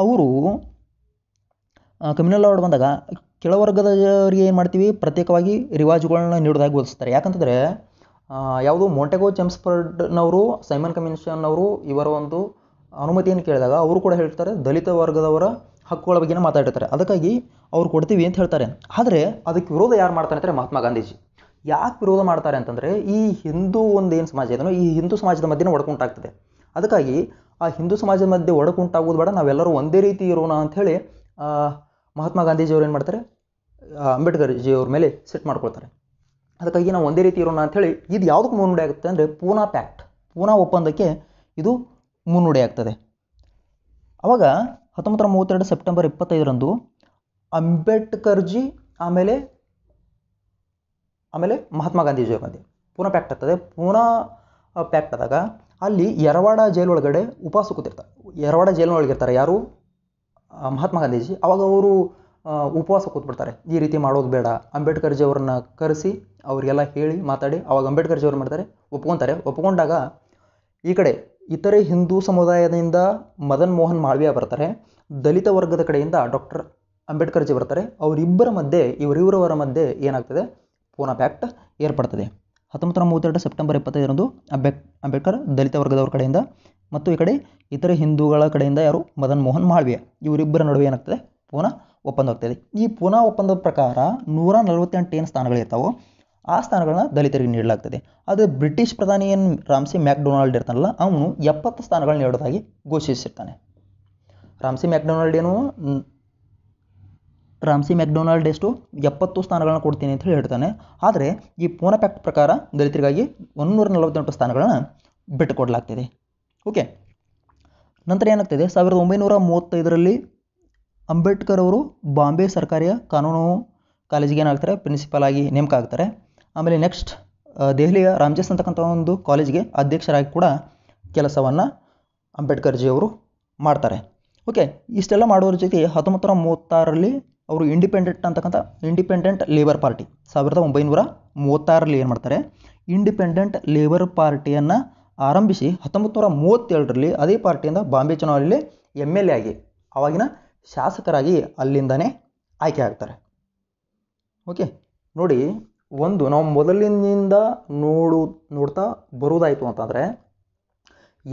ಅವರು ಕಮ್ಯುನಲ್ ಅವಾರ್ಡ್ ಬಂದಾಗ ಕೆಳವರ್ಗದವರಿಗೆ ಏನು ಮಾಡ್ತೀವಿ ಪ್ರತ್ಯೇಕವಾಗಿ ರಿವಾಜುಗಳನ್ನ ನೀಡೋದಾಗಿ ಬೋಧಿಸ್ತಾರೆ ಯಾಕಂತಂದರೆ ಯಾವುದು ಮೊಂಟೆಗೋ ಚೆಮ್ಸ್ಫರ್ಡ್ನವರು ಸೈಮನ್ ಕಮಿಷನ್ ಇವರ ಒಂದು ಅನುಮತಿಯನ್ನು ಕೇಳಿದಾಗ ಅವರು ಕೂಡ ಹೇಳ್ತಾರೆ ದಲಿತ ವರ್ಗದವರ ಹಕ್ಕುಗಳ ಬಗ್ಗೆ ಮಾತಾಡಿರ್ತಾರೆ ಅದಕ್ಕಾಗಿ ಅವ್ರು ಕೊಡ್ತೀವಿ ಅಂತ ಹೇಳ್ತಾರೆ ಆದರೆ ಅದಕ್ಕೆ ವಿರೋಧ ಯಾರು ಮಾಡ್ತಾರೆ ಅಂತಾರೆ ಮಹಾತ್ಮ ಗಾಂಧೀಜಿ ಯಾಕೆ ವಿರೋಧ ಮಾಡ್ತಾರೆ ಅಂತಂದರೆ ಈ ಹಿಂದೂ ಒಂದು ಏನು ಸಮಾಜ ಇದನ್ನು ಈ ಹಿಂದೂ ಸಮಾಜದ ಮಧ್ಯೆ ಒಡಕುಂಟಾಗ್ತದೆ ಅದಕ್ಕಾಗಿ ಆ ಹಿಂದೂ ಸಮಾಜದ ಮಧ್ಯೆ ಒಡಕುಂಟಾಗೋದು ಬೇಡ ನಾವೆಲ್ಲರೂ ಒಂದೇ ರೀತಿ ಇರೋಣ ಅಂಥೇಳಿ ಮಹಾತ್ಮ ಗಾಂಧೀಜಿಯವ್ರು ಏನು ಮಾಡ್ತಾರೆ ಅಂಬೇಡ್ಕರ್ ಅವ್ರ ಮೇಲೆ ಸೆಟ್ ಮಾಡ್ಕೊಳ್ತಾರೆ ಅದಕ್ಕಾಗಿ ನಾವು ಒಂದೇ ರೀತಿ ಇರೋಣ ಅಂಥೇಳಿ ಇದು ಯಾವುದಕ್ಕೆ ಮುನ್ನುಡಿ ಆಗುತ್ತೆ ಅಂದರೆ ಪೂನಾ ಪ್ಯಾಕ್ಟ್ ಪೂನಾ ಒಪ್ಪಂದಕ್ಕೆ ಇದು ಮುನ್ನುಡಿ ಆಗ್ತದೆ ಆವಾಗ ಹತ್ತೊಂಬತ್ತರ ಮೂವತ್ತೆರಡು ಸೆಪ್ಟೆಂಬರ್ ಇಪ್ಪತ್ತೈದರಂದು ಅಂಬೇಡ್ಕರ್ಜಿ ಆಮೇಲೆ ಆಮೇಲೆ ಮಹಾತ್ಮ ಗಾಂಧೀಜಿ ಮಧ್ಯೆ ಪೂನಾ ಪ್ಯಾಕ್ಟ್ ಆಗ್ತದೆ ಪೂನಾ ಪ್ಯಾಕ್ಟ್ ಆದಾಗ ಅಲ್ಲಿ ಯರವಾಡ ಜೈಲೊಳಗಡೆ ಉಪವಾಸ ಕೂತಿರ್ತಾರೆ ಯರವಾಡ ಜೈಲಿನೊಳಗಿರ್ತಾರೆ ಯಾರು ಮಹಾತ್ಮ ಗಾಂಧೀಜಿ ಅವಾಗ ಅವರು ಉಪವಾಸ ಕೂತ್ಬಿಡ್ತಾರೆ ಈ ರೀತಿ ಮಾಡೋದು ಬೇಡ ಅಂಬೇಡ್ಕರ್ಜಿ ಅವ್ರನ್ನ ಕರೆಸಿ ಅವರಿಗೆಲ್ಲ ಹೇಳಿ ಮಾತಾಡಿ ಅವಾಗ ಅಂಬೇಡ್ಕರ್ಜಿ ಅವ್ರು ಮಾಡ್ತಾರೆ ಒಪ್ಕೊತಾರೆ ಒಪ್ಕೊಂಡಾಗ ಈ ಕಡೆ ಇತರೆ ಹಿಂದೂ ಸಮುದಾಯದಿಂದ ಮದನ್ ಮೋಹನ್ ಮಾಳ್ವಿಯ ಬರ್ತಾರೆ ದಲಿತ ವರ್ಗದ ಕಡೆಯಿಂದ ಡಾಕ್ಟರ್ ಅಂಬೇಡ್ಕರ್ಜಿ ಬರ್ತಾರೆ ಅವರಿಬ್ಬರ ಮಧ್ಯೆ ಇವರಿವರವರ ಮಧ್ಯೆ ಏನಾಗ್ತದೆ ಪೂನಾ ಪ್ಯಾಕ್ಟ್ ಏರ್ಪಡ್ತದೆ ಹತ್ತೊಂಬತ್ತು ಮೂವತ್ತೆರಡು ಸೆಪ್ಟೆಂಬರ್ ಇಪ್ಪತ್ತೈದರಂದು ಅಂಬೇಡ್ ಅಂಬೇಡ್ಕರ್ ದಲಿತ ವರ್ಗದವರ ಕಡೆಯಿಂದ ಮತ್ತು ಈ ಕಡೆ ಇತರ ಹಿಂದೂಗಳ ಕಡೆಯಿಂದ ಯಾರು ಮದನ್ ಮೋಹನ್ ಮಾಳ್ವಿಯ ಇವರಿಬ್ಬರ ನಡುವೆ ಏನಾಗ್ತದೆ ಪೂನಾ ಒಪ್ಪಂದ ಆಗ್ತದೆ ಈ ಪೂನಾ ಒಪ್ಪಂದದ ಪ್ರಕಾರ ನೂರ ನಲವತ್ತೆಂಟು ಏನು ಸ್ಥಾನಗಳಿರ್ತಾವೋ ಆ ಸ್ಥಾನಗಳನ್ನ ದಲಿತರಿಗೆ ನೀಡಲಾಗ್ತದೆ ಆದರೆ ಬ್ರಿಟಿಷ್ ಪ್ರಧಾನಿ ಏನು ರಾಮ್ಸಿ ಮ್ಯಾಕ್ಡೊನಾಲ್ಡ್ ಇರ್ತಾನಲ್ಲ ಅವನು ಎಪ್ಪತ್ತು ಸ್ಥಾನಗಳನ್ನ ನೀಡೋದಾಗಿ ಘೋಷಿಸಿರ್ತಾನೆ ರಾಮ್ಸಿ ಮ್ಯಾಕ್ಡೊನಾಲ್ಡ್ ಏನು ರಾಮ್ಸಿ ಮ್ಯಾಕ್ಡೊನಾಲ್ಡ್ ಎಷ್ಟು ಎಪ್ಪತ್ತು ಸ್ಥಾನಗಳನ್ನು ಕೊಡ್ತೀನಿ ಅಂತ ಹೇಳಿ ಹೇಳ್ತಾನೆ ಆದರೆ ಈ ಪೋನ ಪ್ಯಾಕ್ಟ್ ಪ್ರಕಾರ ದಲಿತರಿಗಾಗಿ ಒಂದೂರ ನಲವತ್ತೆಂಟು ಸ್ಥಾನಗಳನ್ನು ಬಿಟ್ಟು ಓಕೆ ನಂತರ ಏನಾಗ್ತಿದೆ ಸಾವಿರದ ಒಂಬೈನೂರ ಮೂವತ್ತೈದರಲ್ಲಿ ಅಂಬೇಡ್ಕರ್ ಅವರು ಬಾಂಬೆ ಸರ್ಕಾರಿಯ ಕಾನೂನು ಕಾಲೇಜಿಗೆ ಏನಾಗ್ತಾರೆ ಪ್ರಿನ್ಸಿಪಲ್ ಆಗಿ ನೇಮಕ ಆಗ್ತಾರೆ ಆಮೇಲೆ ನೆಕ್ಸ್ಟ್ ದೆಹಲಿಯ ರಾಮ್ಜಸ್ ಅಂತಕ್ಕಂಥ ಒಂದು ಕಾಲೇಜಿಗೆ ಅಧ್ಯಕ್ಷರಾಗಿ ಕೂಡ ಕೆಲಸವನ್ನು ಅಂಬೇಡ್ಕರ್ಜಿಯವರು ಮಾಡ್ತಾರೆ ಓಕೆ ಇಷ್ಟೆಲ್ಲ ಮಾಡೋರ ಜೊತೆ ಹತ್ತೊಂಬತ್ತು ನೂರ ಮೂವತ್ತಾರರಲ್ಲಿ ಅವರು ಇಂಡಿಪೆಂಡೆಂಟ್ ಅಂತಕ್ಕಂಥ ಇಂಡಿಪೆಂಡೆಂಟ್ ಲೇಬರ್ ಪಾರ್ಟಿ ಸಾವಿರದ ಒಂಬೈನೂರ ಮೂವತ್ತಾರರಲ್ಲಿ ಏನು ಮಾಡ್ತಾರೆ ಇಂಡಿಪೆಂಡೆಂಟ್ ಲೇಬರ್ ಪಾರ್ಟಿಯನ್ನು ಆರಂಭಿಸಿ ಹತ್ತೊಂಬತ್ತು ನೂರ ಮೂವತ್ತೇಳರಲ್ಲಿ ಅದೇ ಪಾರ್ಟಿಯಿಂದ ಬಾಂಬೆ ಚುನಾವಣೆಯಲ್ಲಿ ಎಮ್ ಎಲ್ ಎ ಆಗಿ ಆವಾಗಿನ ಶಾಸಕರಾಗಿ ಅಲ್ಲಿಂದನೇ ಆಯ್ಕೆ ಆಗ್ತಾರೆ ಓಕೆ ನೋಡಿ ಒಂದು ನಾವು ಮೊದಲಿನಿಂದ ನೋಡು ನೋಡ್ತಾ ಬರೋದಾಯಿತು ಅಂತಂದರೆ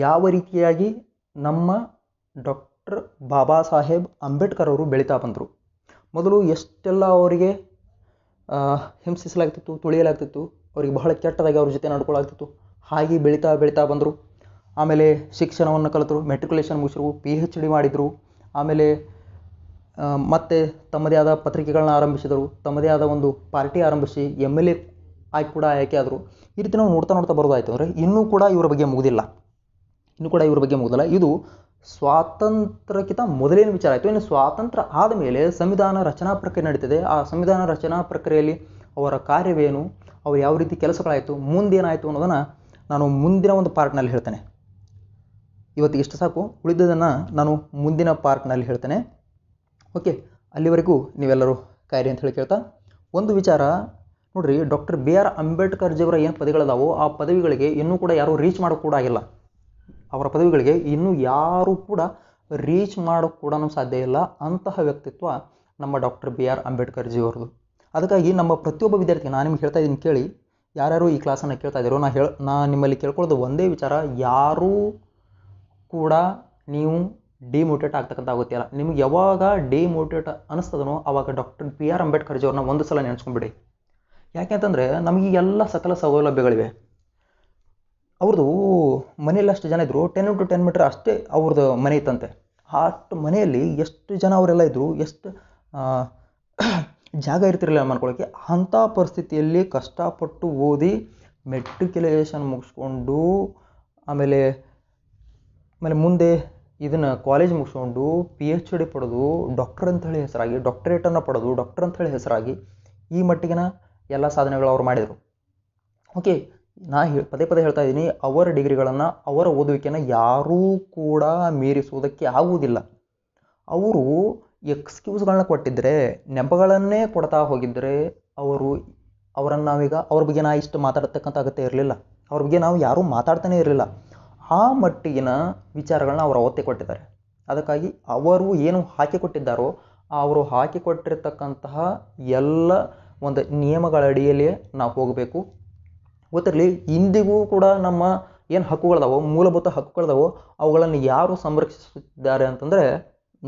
ಯಾವ ರೀತಿಯಾಗಿ ನಮ್ಮ ಡಾಕ್ಟರ್ ಬಾಬಾ ಸಾಹೇಬ್ ಅಂಬೇಡ್ಕರ್ ಅವರು ಬೆಳೀತಾ ಬಂದರು ಮೊದಲು ಎಷ್ಟೆಲ್ಲ ಅವರಿಗೆ ಹಿಂಸಿಸಲಾಗ್ತಿತ್ತು ತುಳಿಯಲಾಗ್ತಿತ್ತು ಅವರಿಗೆ ಬಹಳ ಕೆಟ್ಟದಾಗಿ ಅವ್ರ ಜೊತೆ ನಡ್ಕೊಳ್ಳಾಗ್ತಿತ್ತು ಹಾಗೆ ಬೆಳೀತಾ ಬೆಳೀತಾ ಬಂದರು ಆಮೇಲೆ ಶಿಕ್ಷಣವನ್ನು ಕಲಿತರು ಮೆಟ್ರಿಕುಲೇಷನ್ ಮುಗಿಸಿದರು ಪಿ ಹೆಚ್ ಡಿ ಮಾಡಿದರು ಆಮೇಲೆ ಮತ್ತೆ ತಮ್ಮದೇ ಆದ ಪತ್ರಿಕೆಗಳನ್ನ ಆರಂಭಿಸಿದರು ತಮ್ಮದೇ ಆದ ಒಂದು ಪಾರ್ಟಿ ಆರಂಭಿಸಿ ಎಮ್ ಎಲ್ ಎ ಆಯ್ಕೆ ಕೂಡ ಆಯ್ಕೆ ಆದರು ಈ ರೀತಿ ನಾವು ನೋಡ್ತಾ ನೋಡ್ತಾ ಬರೋದಾಯ್ತು ಅಂದರೆ ಇನ್ನೂ ಕೂಡ ಇವರ ಬಗ್ಗೆ ಮುಗಿದಿಲ್ಲ ಇನ್ನೂ ಕೂಡ ಇವ್ರ ಬಗ್ಗೆ ಮುಗಿದಿಲ್ಲ ಇದು ಸ್ವಾತಂತ್ರ್ಯಕ್ಕಿಂತ ಮೊದಲೇನು ವಿಚಾರ ಆಯಿತು ಇನ್ನು ಸ್ವಾತಂತ್ರ್ಯ ಆದ ಮೇಲೆ ಸಂವಿಧಾನ ರಚನಾ ಪ್ರಕ್ರಿಯೆ ನಡೀತದೆ ಆ ಸಂವಿಧಾನ ರಚನಾ ಪ್ರಕ್ರಿಯೆಯಲ್ಲಿ ಅವರ ಕಾರ್ಯವೇನು ಅವರು ಯಾವ ರೀತಿ ಕೆಲಸಗಳಾಯಿತು ಮುಂದೇನಾಯಿತು ಅನ್ನೋದನ್ನು ನಾನು ಮುಂದಿನ ಒಂದು ಪಾರ್ಟ್ನಲ್ಲಿ ಹೇಳ್ತೇನೆ ಇವತ್ತು ಇಷ್ಟು ಸಾಕು ಉಳಿದದನ್ನು ನಾನು ಮುಂದಿನ ಪಾರ್ಟ್ನಲ್ಲಿ ಹೇಳ್ತೇನೆ ಓಕೆ ಅಲ್ಲಿವರೆಗೂ ನೀವೆಲ್ಲರೂ ಕಾಯಿರಿ ಅಂತ ಹೇಳಿ ಕೇಳ್ತಾ ಒಂದು ವಿಚಾರ ನೋಡಿರಿ ಡಾಕ್ಟರ್ ಬಿ ಆರ್ ಅಂಬೇಡ್ಕರ್ ಜಿಯವರ ಏನು ಪದವಿಗಳದಾವೋ ಆ ಪದವಿಗಳಿಗೆ ಇನ್ನೂ ಕೂಡ ಯಾರೂ ರೀಚ್ ಮಾಡೋ ಕೂಡ ಆಗಿಲ್ಲ ಅವರ ಪದವಿಗಳಿಗೆ ಇನ್ನೂ ಯಾರು ಕೂಡ ರೀಚ್ ಮಾಡೋ ಕೂಡ ಸಾಧ್ಯ ಇಲ್ಲ ಅಂತಹ ವ್ಯಕ್ತಿತ್ವ ನಮ್ಮ doctor B R Ambedkar ji ಅವ್ರದ್ದು ಅದಕ್ಕಾಗಿ ನಮ್ಮ ಪ್ರತಿಯೊಬ್ಬ ವಿದ್ಯಾರ್ಥಿ ನಾನು ನಿಮ್ಗೆ ಹೇಳ್ತಾ ಇದ್ದೀನಿ ಕೇಳಿ ಯಾರ್ಯಾರು ಈ ಕ್ಲಾಸನ್ನು ಕೇಳ್ತಾ ಇದ್ದೀರೋ ನಾ ಹೇಳ ನಾ ನಿಮ್ಮಲ್ಲಿ ಕೇಳ್ಕೊಳ್ಳೋದು ಒಂದೇ ವಿಚಾರ ಯಾರೂ ಕೂಡ ನೀವು ಡಿಮೋಟಿವೇಟ್ ಆಗ್ತಕ್ಕಂಥ ಆಗುತ್ತಿಲ್ಲ ನಿಮ್ಗೆ ಯಾವಾಗ ಡಿಮೋಟಿವೇಟ್ ಅನ್ನಿಸ್ತದನೋ ಆವಾಗ doctor B R Ambedkar ji ಅವ್ರನ್ನ ಒಂದು ಸಲ ನೆನೆಸ್ಕೊಂಡ್ಬಿಡಿ ಯಾಕೆ ನಮಗೆ ಎಲ್ಲ ಸಕಲ ಸೌಲಭ್ಯಗಳಿವೆ ಅವ್ರದ್ದು ಮನೇಲಿ ಅಷ್ಟು ಜನ ಇದ್ದರು ಟೆನ್ ಟು ಟೆನ್ ಮೀಟರ್ ಅಷ್ಟೇ ಅವ್ರದ್ದು ಮನೆ ಇತ್ತಂತೆ ಅಷ್ಟು ಮನೆಯಲ್ಲಿ ಎಷ್ಟು ಜನ ಅವರೆಲ್ಲ ಇದ್ದರು ಎಷ್ಟು ಜಾಗ ಇರ್ತಿರಲಿಲ್ಲ ಮಾಡ್ಕೊಳ್ಳೋಕೆ ಅಂಥ ಪರಿಸ್ಥಿತಿಯಲ್ಲಿ ಕಷ್ಟಪಟ್ಟು ಓದಿ ಮೆಟ್ರಿಕ್ಯುಲೇಷನ್ ಮುಗಿಸ್ಕೊಂಡು ಆಮೇಲೆ ಆಮೇಲೆ ಮುಂದೆ ಇದನ್ನು ಕಾಲೇಜ್ ಮುಗಿಸ್ಕೊಂಡು ಪಿ ಎಚ್ ಡಿ ಪಡೆದು ಡಾಕ್ಟರ್ ಅಂಥೇಳಿ ಹೆಸರಾಗಿ ಡಾಕ್ಟ್ರೇಟನ್ನು ಪಡೆದು ಡಾಕ್ಟರ್ ಅಂಥೇಳಿ ಹೆಸರಾಗಿ ಈ ಮಟ್ಟಿಗೆನ ಎಲ್ಲ ಸಾಧನೆಗಳು ಅವ್ರು ಮಾಡಿದರು ಓಕೆ ನಾ ಹೇಳಿ ಪದೇ ಪದೇ ಹೇಳ್ತಾ ಇದ್ದೀನಿ ಅವರ ಡಿಗ್ರಿಗಳನ್ನು ಅವರ ಓದುವಿಕೆಯನ್ನು ಯಾರೂ ಕೂಡ ಮೀರಿಸುವುದಕ್ಕೆ ಆಗುವುದಿಲ್ಲ ಅವರು ಎಕ್ಸ್ಕ್ಯೂಸ್ಗಳನ್ನ ಕೊಟ್ಟಿದ್ದರೆ ನೆಪಗಳನ್ನೇ ಕೊಡ್ತಾ ಹೋಗಿದ್ದರೆ ಅವರು ಅವರನ್ನು ನಾವೀಗ ಅವ್ರ ಬಗ್ಗೆ ನಾ ಇಷ್ಟು ಮಾತಾಡತಕ್ಕಂಥ ಅಗತ್ಯ ಇರಲಿಲ್ಲ ಅವ್ರ ಬಗ್ಗೆ ನಾವು ಯಾರೂ ಮಾತಾಡ್ತಾನೆ ಇರಲಿಲ್ಲ ಆ ಮಟ್ಟಿಗಿನ ವಿಚಾರಗಳನ್ನ ಅವರು ಅವತ್ತೇ ಕೊಟ್ಟಿದ್ದಾರೆ ಅದಕ್ಕಾಗಿ ಅವರು ಏನು ಹಾಕಿಕೊಟ್ಟಿದ್ದಾರೋ ಅವರು ಹಾಕಿಕೊಟ್ಟಿರ್ತಕ್ಕಂತಹ ಎಲ್ಲ ಒಂದು ನಿಯಮಗಳ ಅಡಿಯಲ್ಲಿಯೇ ನಾವು ಹೋಗಬೇಕು ಗೊತ್ತಿರಲಿ ಇಂದಿಗೂ ಕೂಡ ನಮ್ಮ ಏನು ಹಕ್ಕುಗಳಿದಾವೋ ಮೂಲಭೂತ ಹಕ್ಕುಗಳಿದಾವೋ ಅವುಗಳನ್ನು ಯಾರು ಸಂರಕ್ಷಿಸುತ್ತಿದ್ದಾರೆ ಅಂತಂದರೆ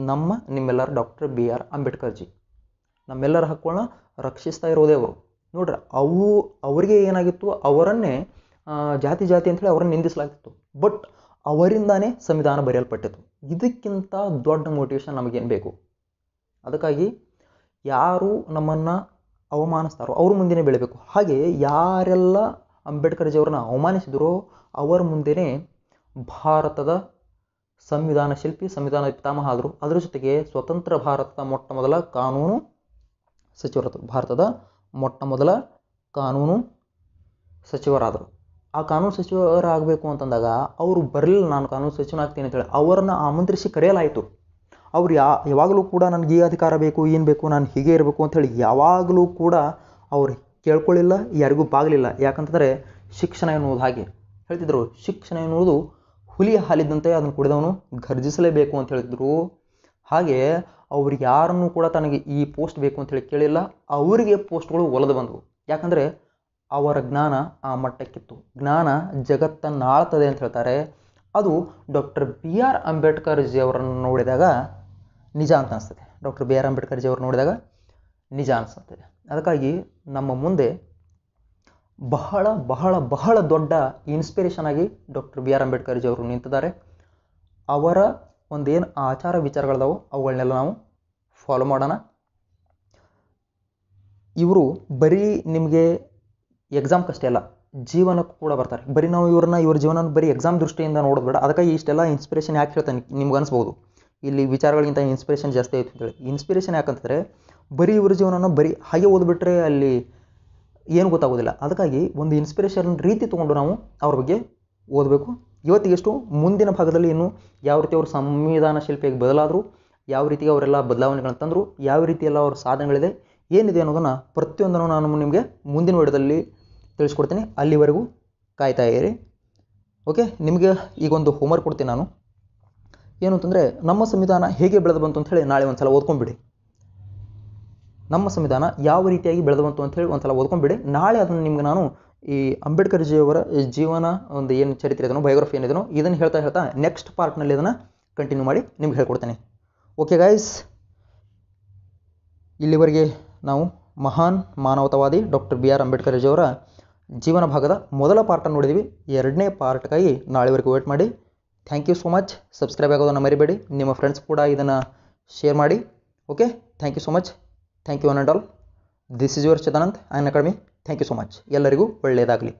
ನಮ್ಮ ನಿಮ್ಮೆಲ್ಲರ ಡಾಕ್ಟರ್ ಬಿ ಆರ್ ಅಂಬೇಡ್ಕರ್ಜಿ ನಮ್ಮೆಲ್ಲರ ಹಕ್ಕುಗಳನ್ನ ರಕ್ಷಿಸ್ತಾ ಇರೋದೇ ಅವರು ನೋಡ್ರಿ ಅವು ಅವರಿಗೆ ಏನಾಗಿತ್ತು ಅವರನ್ನೇ ಜಾತಿ ಜಾತಿ ಅಂತೇಳಿ ಅವರನ್ನು ನಿಂದಿಸಲಾಗಿತ್ತು ಬಟ್ ಅವರಿಂದಾನೇ ಸಂವಿಧಾನ ಬರೆಯಲ್ಪಟ್ಟಿತ್ತು ಇದಕ್ಕಿಂತ ದೊಡ್ಡ ಮೋಟಿವೇಶನ್ ನಮಗೇನು ಬೇಕು ಅದಕ್ಕಾಗಿ ಯಾರು ನಮ್ಮನ್ನು ಅವಮಾನಿಸ್ತಾರೋ ಅವ್ರ ಮುಂದಿನ ಬೆಳಿಬೇಕು ಹಾಗೆ ಯಾರೆಲ್ಲ ಅಂಬೇಡ್ಕರ್ಜಿಯವ್ರನ್ನ ಅವಮಾನಿಸಿದರು ಅವರ ಮುಂದೆಯೇ ಭಾರತದ ಸಂವಿಧಾನ ಶಿಲ್ಪಿ ಸಂವಿಧಾನ ಪಿತಾಮಹ ಆದರು ಅದರ ಜೊತೆಗೆ ಸ್ವತಂತ್ರ ಭಾರತದ ಮೊಟ್ಟ ಮೊದಲ ಕಾನೂನು ಸಚಿವರಾದರು ಭಾರತದ ಮೊಟ್ಟ ಮೊದಲ ಕಾನೂನು ಸಚಿವರಾದರು ಆ ಕಾನೂನು ಸಚಿವರಾಗಬೇಕು ಅಂತಂದಾಗ ಅವರು ಬರಲಿಲ್ಲ ನಾನು ಕಾನೂನು ಸಚಿವನಾಗ್ತೀನಿ ಅಂತೇಳಿ ಅವರನ್ನು ಆಮಂತ್ರಿಸಿ ಕರೆಯಲಾಯಿತು ಅವ್ರು ಯಾ ಯಾವಾಗಲೂ ಕೂಡ ನನಗೆ ಈ ಅಧಿಕಾರ ಬೇಕು ಏನು ಬೇಕು ನಾನು ಹೀಗೆ ಇರಬೇಕು ಅಂಥೇಳಿ ಯಾವಾಗಲೂ ಕೂಡ ಅವ್ರು ಕೇಳ್ಕೊಳ್ಳಿಲ್ಲ ಯಾರಿಗೂ ಬಾಗಲಿಲ್ಲ ಯಾಕಂತಂದರೆ ಶಿಕ್ಷಣ ಎನ್ನುವುದು ಹಾಗೆ ಹೇಳ್ತಿದ್ರು ಶಿಕ್ಷಣ ಎನ್ನುವುದು ಹುಲಿ ಹಾಲಿದ್ದಂತೆ ಅದನ್ನು ಕುಡಿದವನು ಘರ್ಜಿಸಲೇಬೇಕು ಅಂತ ಹೇಳ್ತಿದ್ರು ಹಾಗೆ ಅವ್ರು ಯಾರನ್ನು ಕೂಡ ತನಗೆ ಈ ಪೋಸ್ಟ್ ಬೇಕು ಅಂತ ಹೇಳಿ ಕೇಳಿಲ್ಲ ಅವರಿಗೆ ಪೋಸ್ಟ್ಗಳು ಒಲದು ಬಂದವು ಯಾಕಂದರೆ ಅವರ ಜ್ಞಾನ ಆ ಮಟ್ಟಕ್ಕಿತ್ತು ಜ್ಞಾನ ಜಗತ್ತನ್ನು ಆಳ್ತದೆ ಅಂತ ಹೇಳ್ತಾರೆ ಅದು ಡಾಕ್ಟರ್ ಬಿ ಆರ್ ಅಂಬೇಡ್ಕರ್ ಅವರನ್ನು ನೋಡಿದಾಗ ನಿಜ ಅಂತ ಅನಿಸ್ತದೆ ಡಾಕ್ಟರ್ ಬಿ ಆರ್ ಅಂಬೇಡ್ಕರ್ ಅವ್ರು ನೋಡಿದಾಗ ನಿಜ ಅನಿಸ್ತದೆ ಅದಕ್ಕಾಗಿ ನಮ್ಮ ಮುಂದೆ ಬಹಳ ಬಹಳ ಬಹಳ ದೊಡ್ಡ ಇನ್ಸ್ಪಿರೇಷನ್ ಆಗಿ ಡಾಕ್ಟರ್ ಬಿ ಆರ್ ಅಂಬೇಡ್ಕರ್ಜಿ ಅವರು ನಿಂತಿದ್ದಾರೆ ಅವರ ಒಂದೇನು ಆಚಾರ ವಿಚಾರಗಳಿದಾವೋ ಅವುಗಳನ್ನೆಲ್ಲ ನಾವು ಫಾಲೋ ಮಾಡೋಣ ಇವರು ಬರೀ ನಿಮಗೆ ಎಕ್ಸಾಮ್ಕಷ್ಟೇ ಅಲ್ಲ ಜೀವನಕ್ಕೂ ಕೂಡ ಬರ್ತಾರೆ ಬರೀ ನಾವು ಇವ್ರನ್ನ ಇವ್ರ ಜೀವನ ಬರೀ ಎಕ್ಸಾಮ್ ದೃಷ್ಟಿಯಿಂದ ನೋಡೋದ್ಬೇಡ ಅದಕ್ಕಾಗಿ ಇಷ್ಟೆಲ್ಲ ಇನ್ಸ್ಪಿರೇಷನ್ ಯಾಕೆ ಹೇಳ್ತಾನೆ ನಿಮ್ಗೆ ಅನಿಸ್ಬೋದು ಇಲ್ಲಿ ವಿಚಾರಗಳಿಗಿಂತ ಇನ್ಸ್ಪಿರೇಷನ್ ಜಾಸ್ತಿ ಆಯಿತು ಅಂತೇಳಿ ಇನ್ಸ್ಪಿರೇಷನ್ ಯಾಕಂತಂದರೆ ಬರೀ ಇವರ ಜೀವನನ ಬರೀ ಹಾಗೆ ಓದ್ಬಿಟ್ರೆ ಅಲ್ಲಿ ಏನು ಗೊತ್ತಾಗೋದಿಲ್ಲ ಅದಕ್ಕಾಗಿ ಒಂದು ಇನ್ಸ್ಪಿರೇಷನ್ ರೀತಿ ತೊಗೊಂಡು ನಾವು ಅವ್ರ ಬಗ್ಗೆ ಓದಬೇಕು ಇವತ್ತಿಗೆಷ್ಟು ಮುಂದಿನ ಭಾಗದಲ್ಲಿ ಇನ್ನು ಯಾವ ರೀತಿ ಅವರು ಸಂವಿಧಾನ ಶಿಲ್ಪಿಯಾಗಿ ಬದಲಾದರು ಯಾವ ರೀತಿ ಅವರೆಲ್ಲ ಬದಲಾವಣೆಗಳನ್ನ ತಂದರು ಯಾವ ರೀತಿ ಎಲ್ಲ ಅವ್ರ ಸಾಧನೆಗಳಿದೆ ಏನಿದೆ ಅನ್ನೋದನ್ನು ಪ್ರತಿಯೊಂದನ್ನು ನಾನು ನಿಮಗೆ ಮುಂದಿನ ವಿಡಿಯೋದಲ್ಲಿ ತಿಳಿಸ್ಕೊಡ್ತೀನಿ ಅಲ್ಲಿವರೆಗೂ ಕಾಯ್ತಾ ಇರಿ ಓಕೆ ನಿಮಗೆ ಈಗ ಒಂದು ಹೋಮ್ವರ್ಕ್ ಕೊಡ್ತೀನಿ ನಾನು ಏನು ಅಂತಂದರೆ ನಮ್ಮ ಸಂವಿಧಾನ ಹೇಗೆ ಬೆಳೆದು ಬಂತು ಅಂತ ಹೇಳಿ ನಾಳೆ ಒಂದು ಸಲ ಓದ್ಕೊಂಡ್ಬಿಡಿ ನಮ್ಮ ಸಂವಿಧಾನ ಯಾವ ರೀತಿಯಾಗಿ ಬೆಳೆದವಂತು ಅಂತ ಹೇಳಿ ಒಂದ್ಸಲ ಓದ್ಕೊಂಡ್ಬಿಡಿ ನಾಳೆ ಅದನ್ನು ನಿಮ್ಗೆ ನಾನು ಈ ಅಂಬೇಡ್ಕರ್ ಜಿಯವರ ಜೀವನ ಒಂದು ಏನು ಚರಿತ್ರೆ ಇದನ್ನು ಬಯೋಗ್ರಫಿ ಏನಿದನೋ ಇದನ್ನು ಹೇಳ್ತಾ ಹೇಳ್ತಾ ನೆಕ್ಸ್ಟ್ ಪಾರ್ಟ್ನಲ್ಲಿ ಇದನ್ನು ಕಂಟಿನ್ಯೂ ಮಾಡಿ ನಿಮ್ಗೆ ಹೇಳ್ಕೊಡ್ತೇನೆ ಓಕೆ ಗಾಯ್ಸ್ ಇಲ್ಲಿವರೆಗೆ ನಾವು ಮಹಾನ್ ಮಾನವತಾವಾದಿ ಡಾಕ್ಟರ್ ಬಿ ಆರ್ ಅಂಬೇಡ್ಕರ್ ಜಿಯವರ ಜೀವನ ಭಾಗದ ಮೊದಲ ಪಾರ್ಟನ್ನು ನೋಡಿದ್ದೀವಿ ಎರಡನೇ ಪಾರ್ಟ್ಗಾಗಿ ನಾಳೆವರೆಗೂ ವೇಟ್ ಮಾಡಿ thank you so much subscribe ಆಗೋದನ್ನು ಮರಿಬೇಡಿ ನಿಮ್ಮ ಫ್ರೆಂಡ್ಸ್ ಕೂಡ ಇದನ್ನು ಶೇರ್ ಮಾಡಿ okay thank you so much thank you one and all this is your Chetananth an academy thank you so much ಎಲ್ಲರಿಗೂ ಒಳ್ಳೆಯದಾಗಲಿ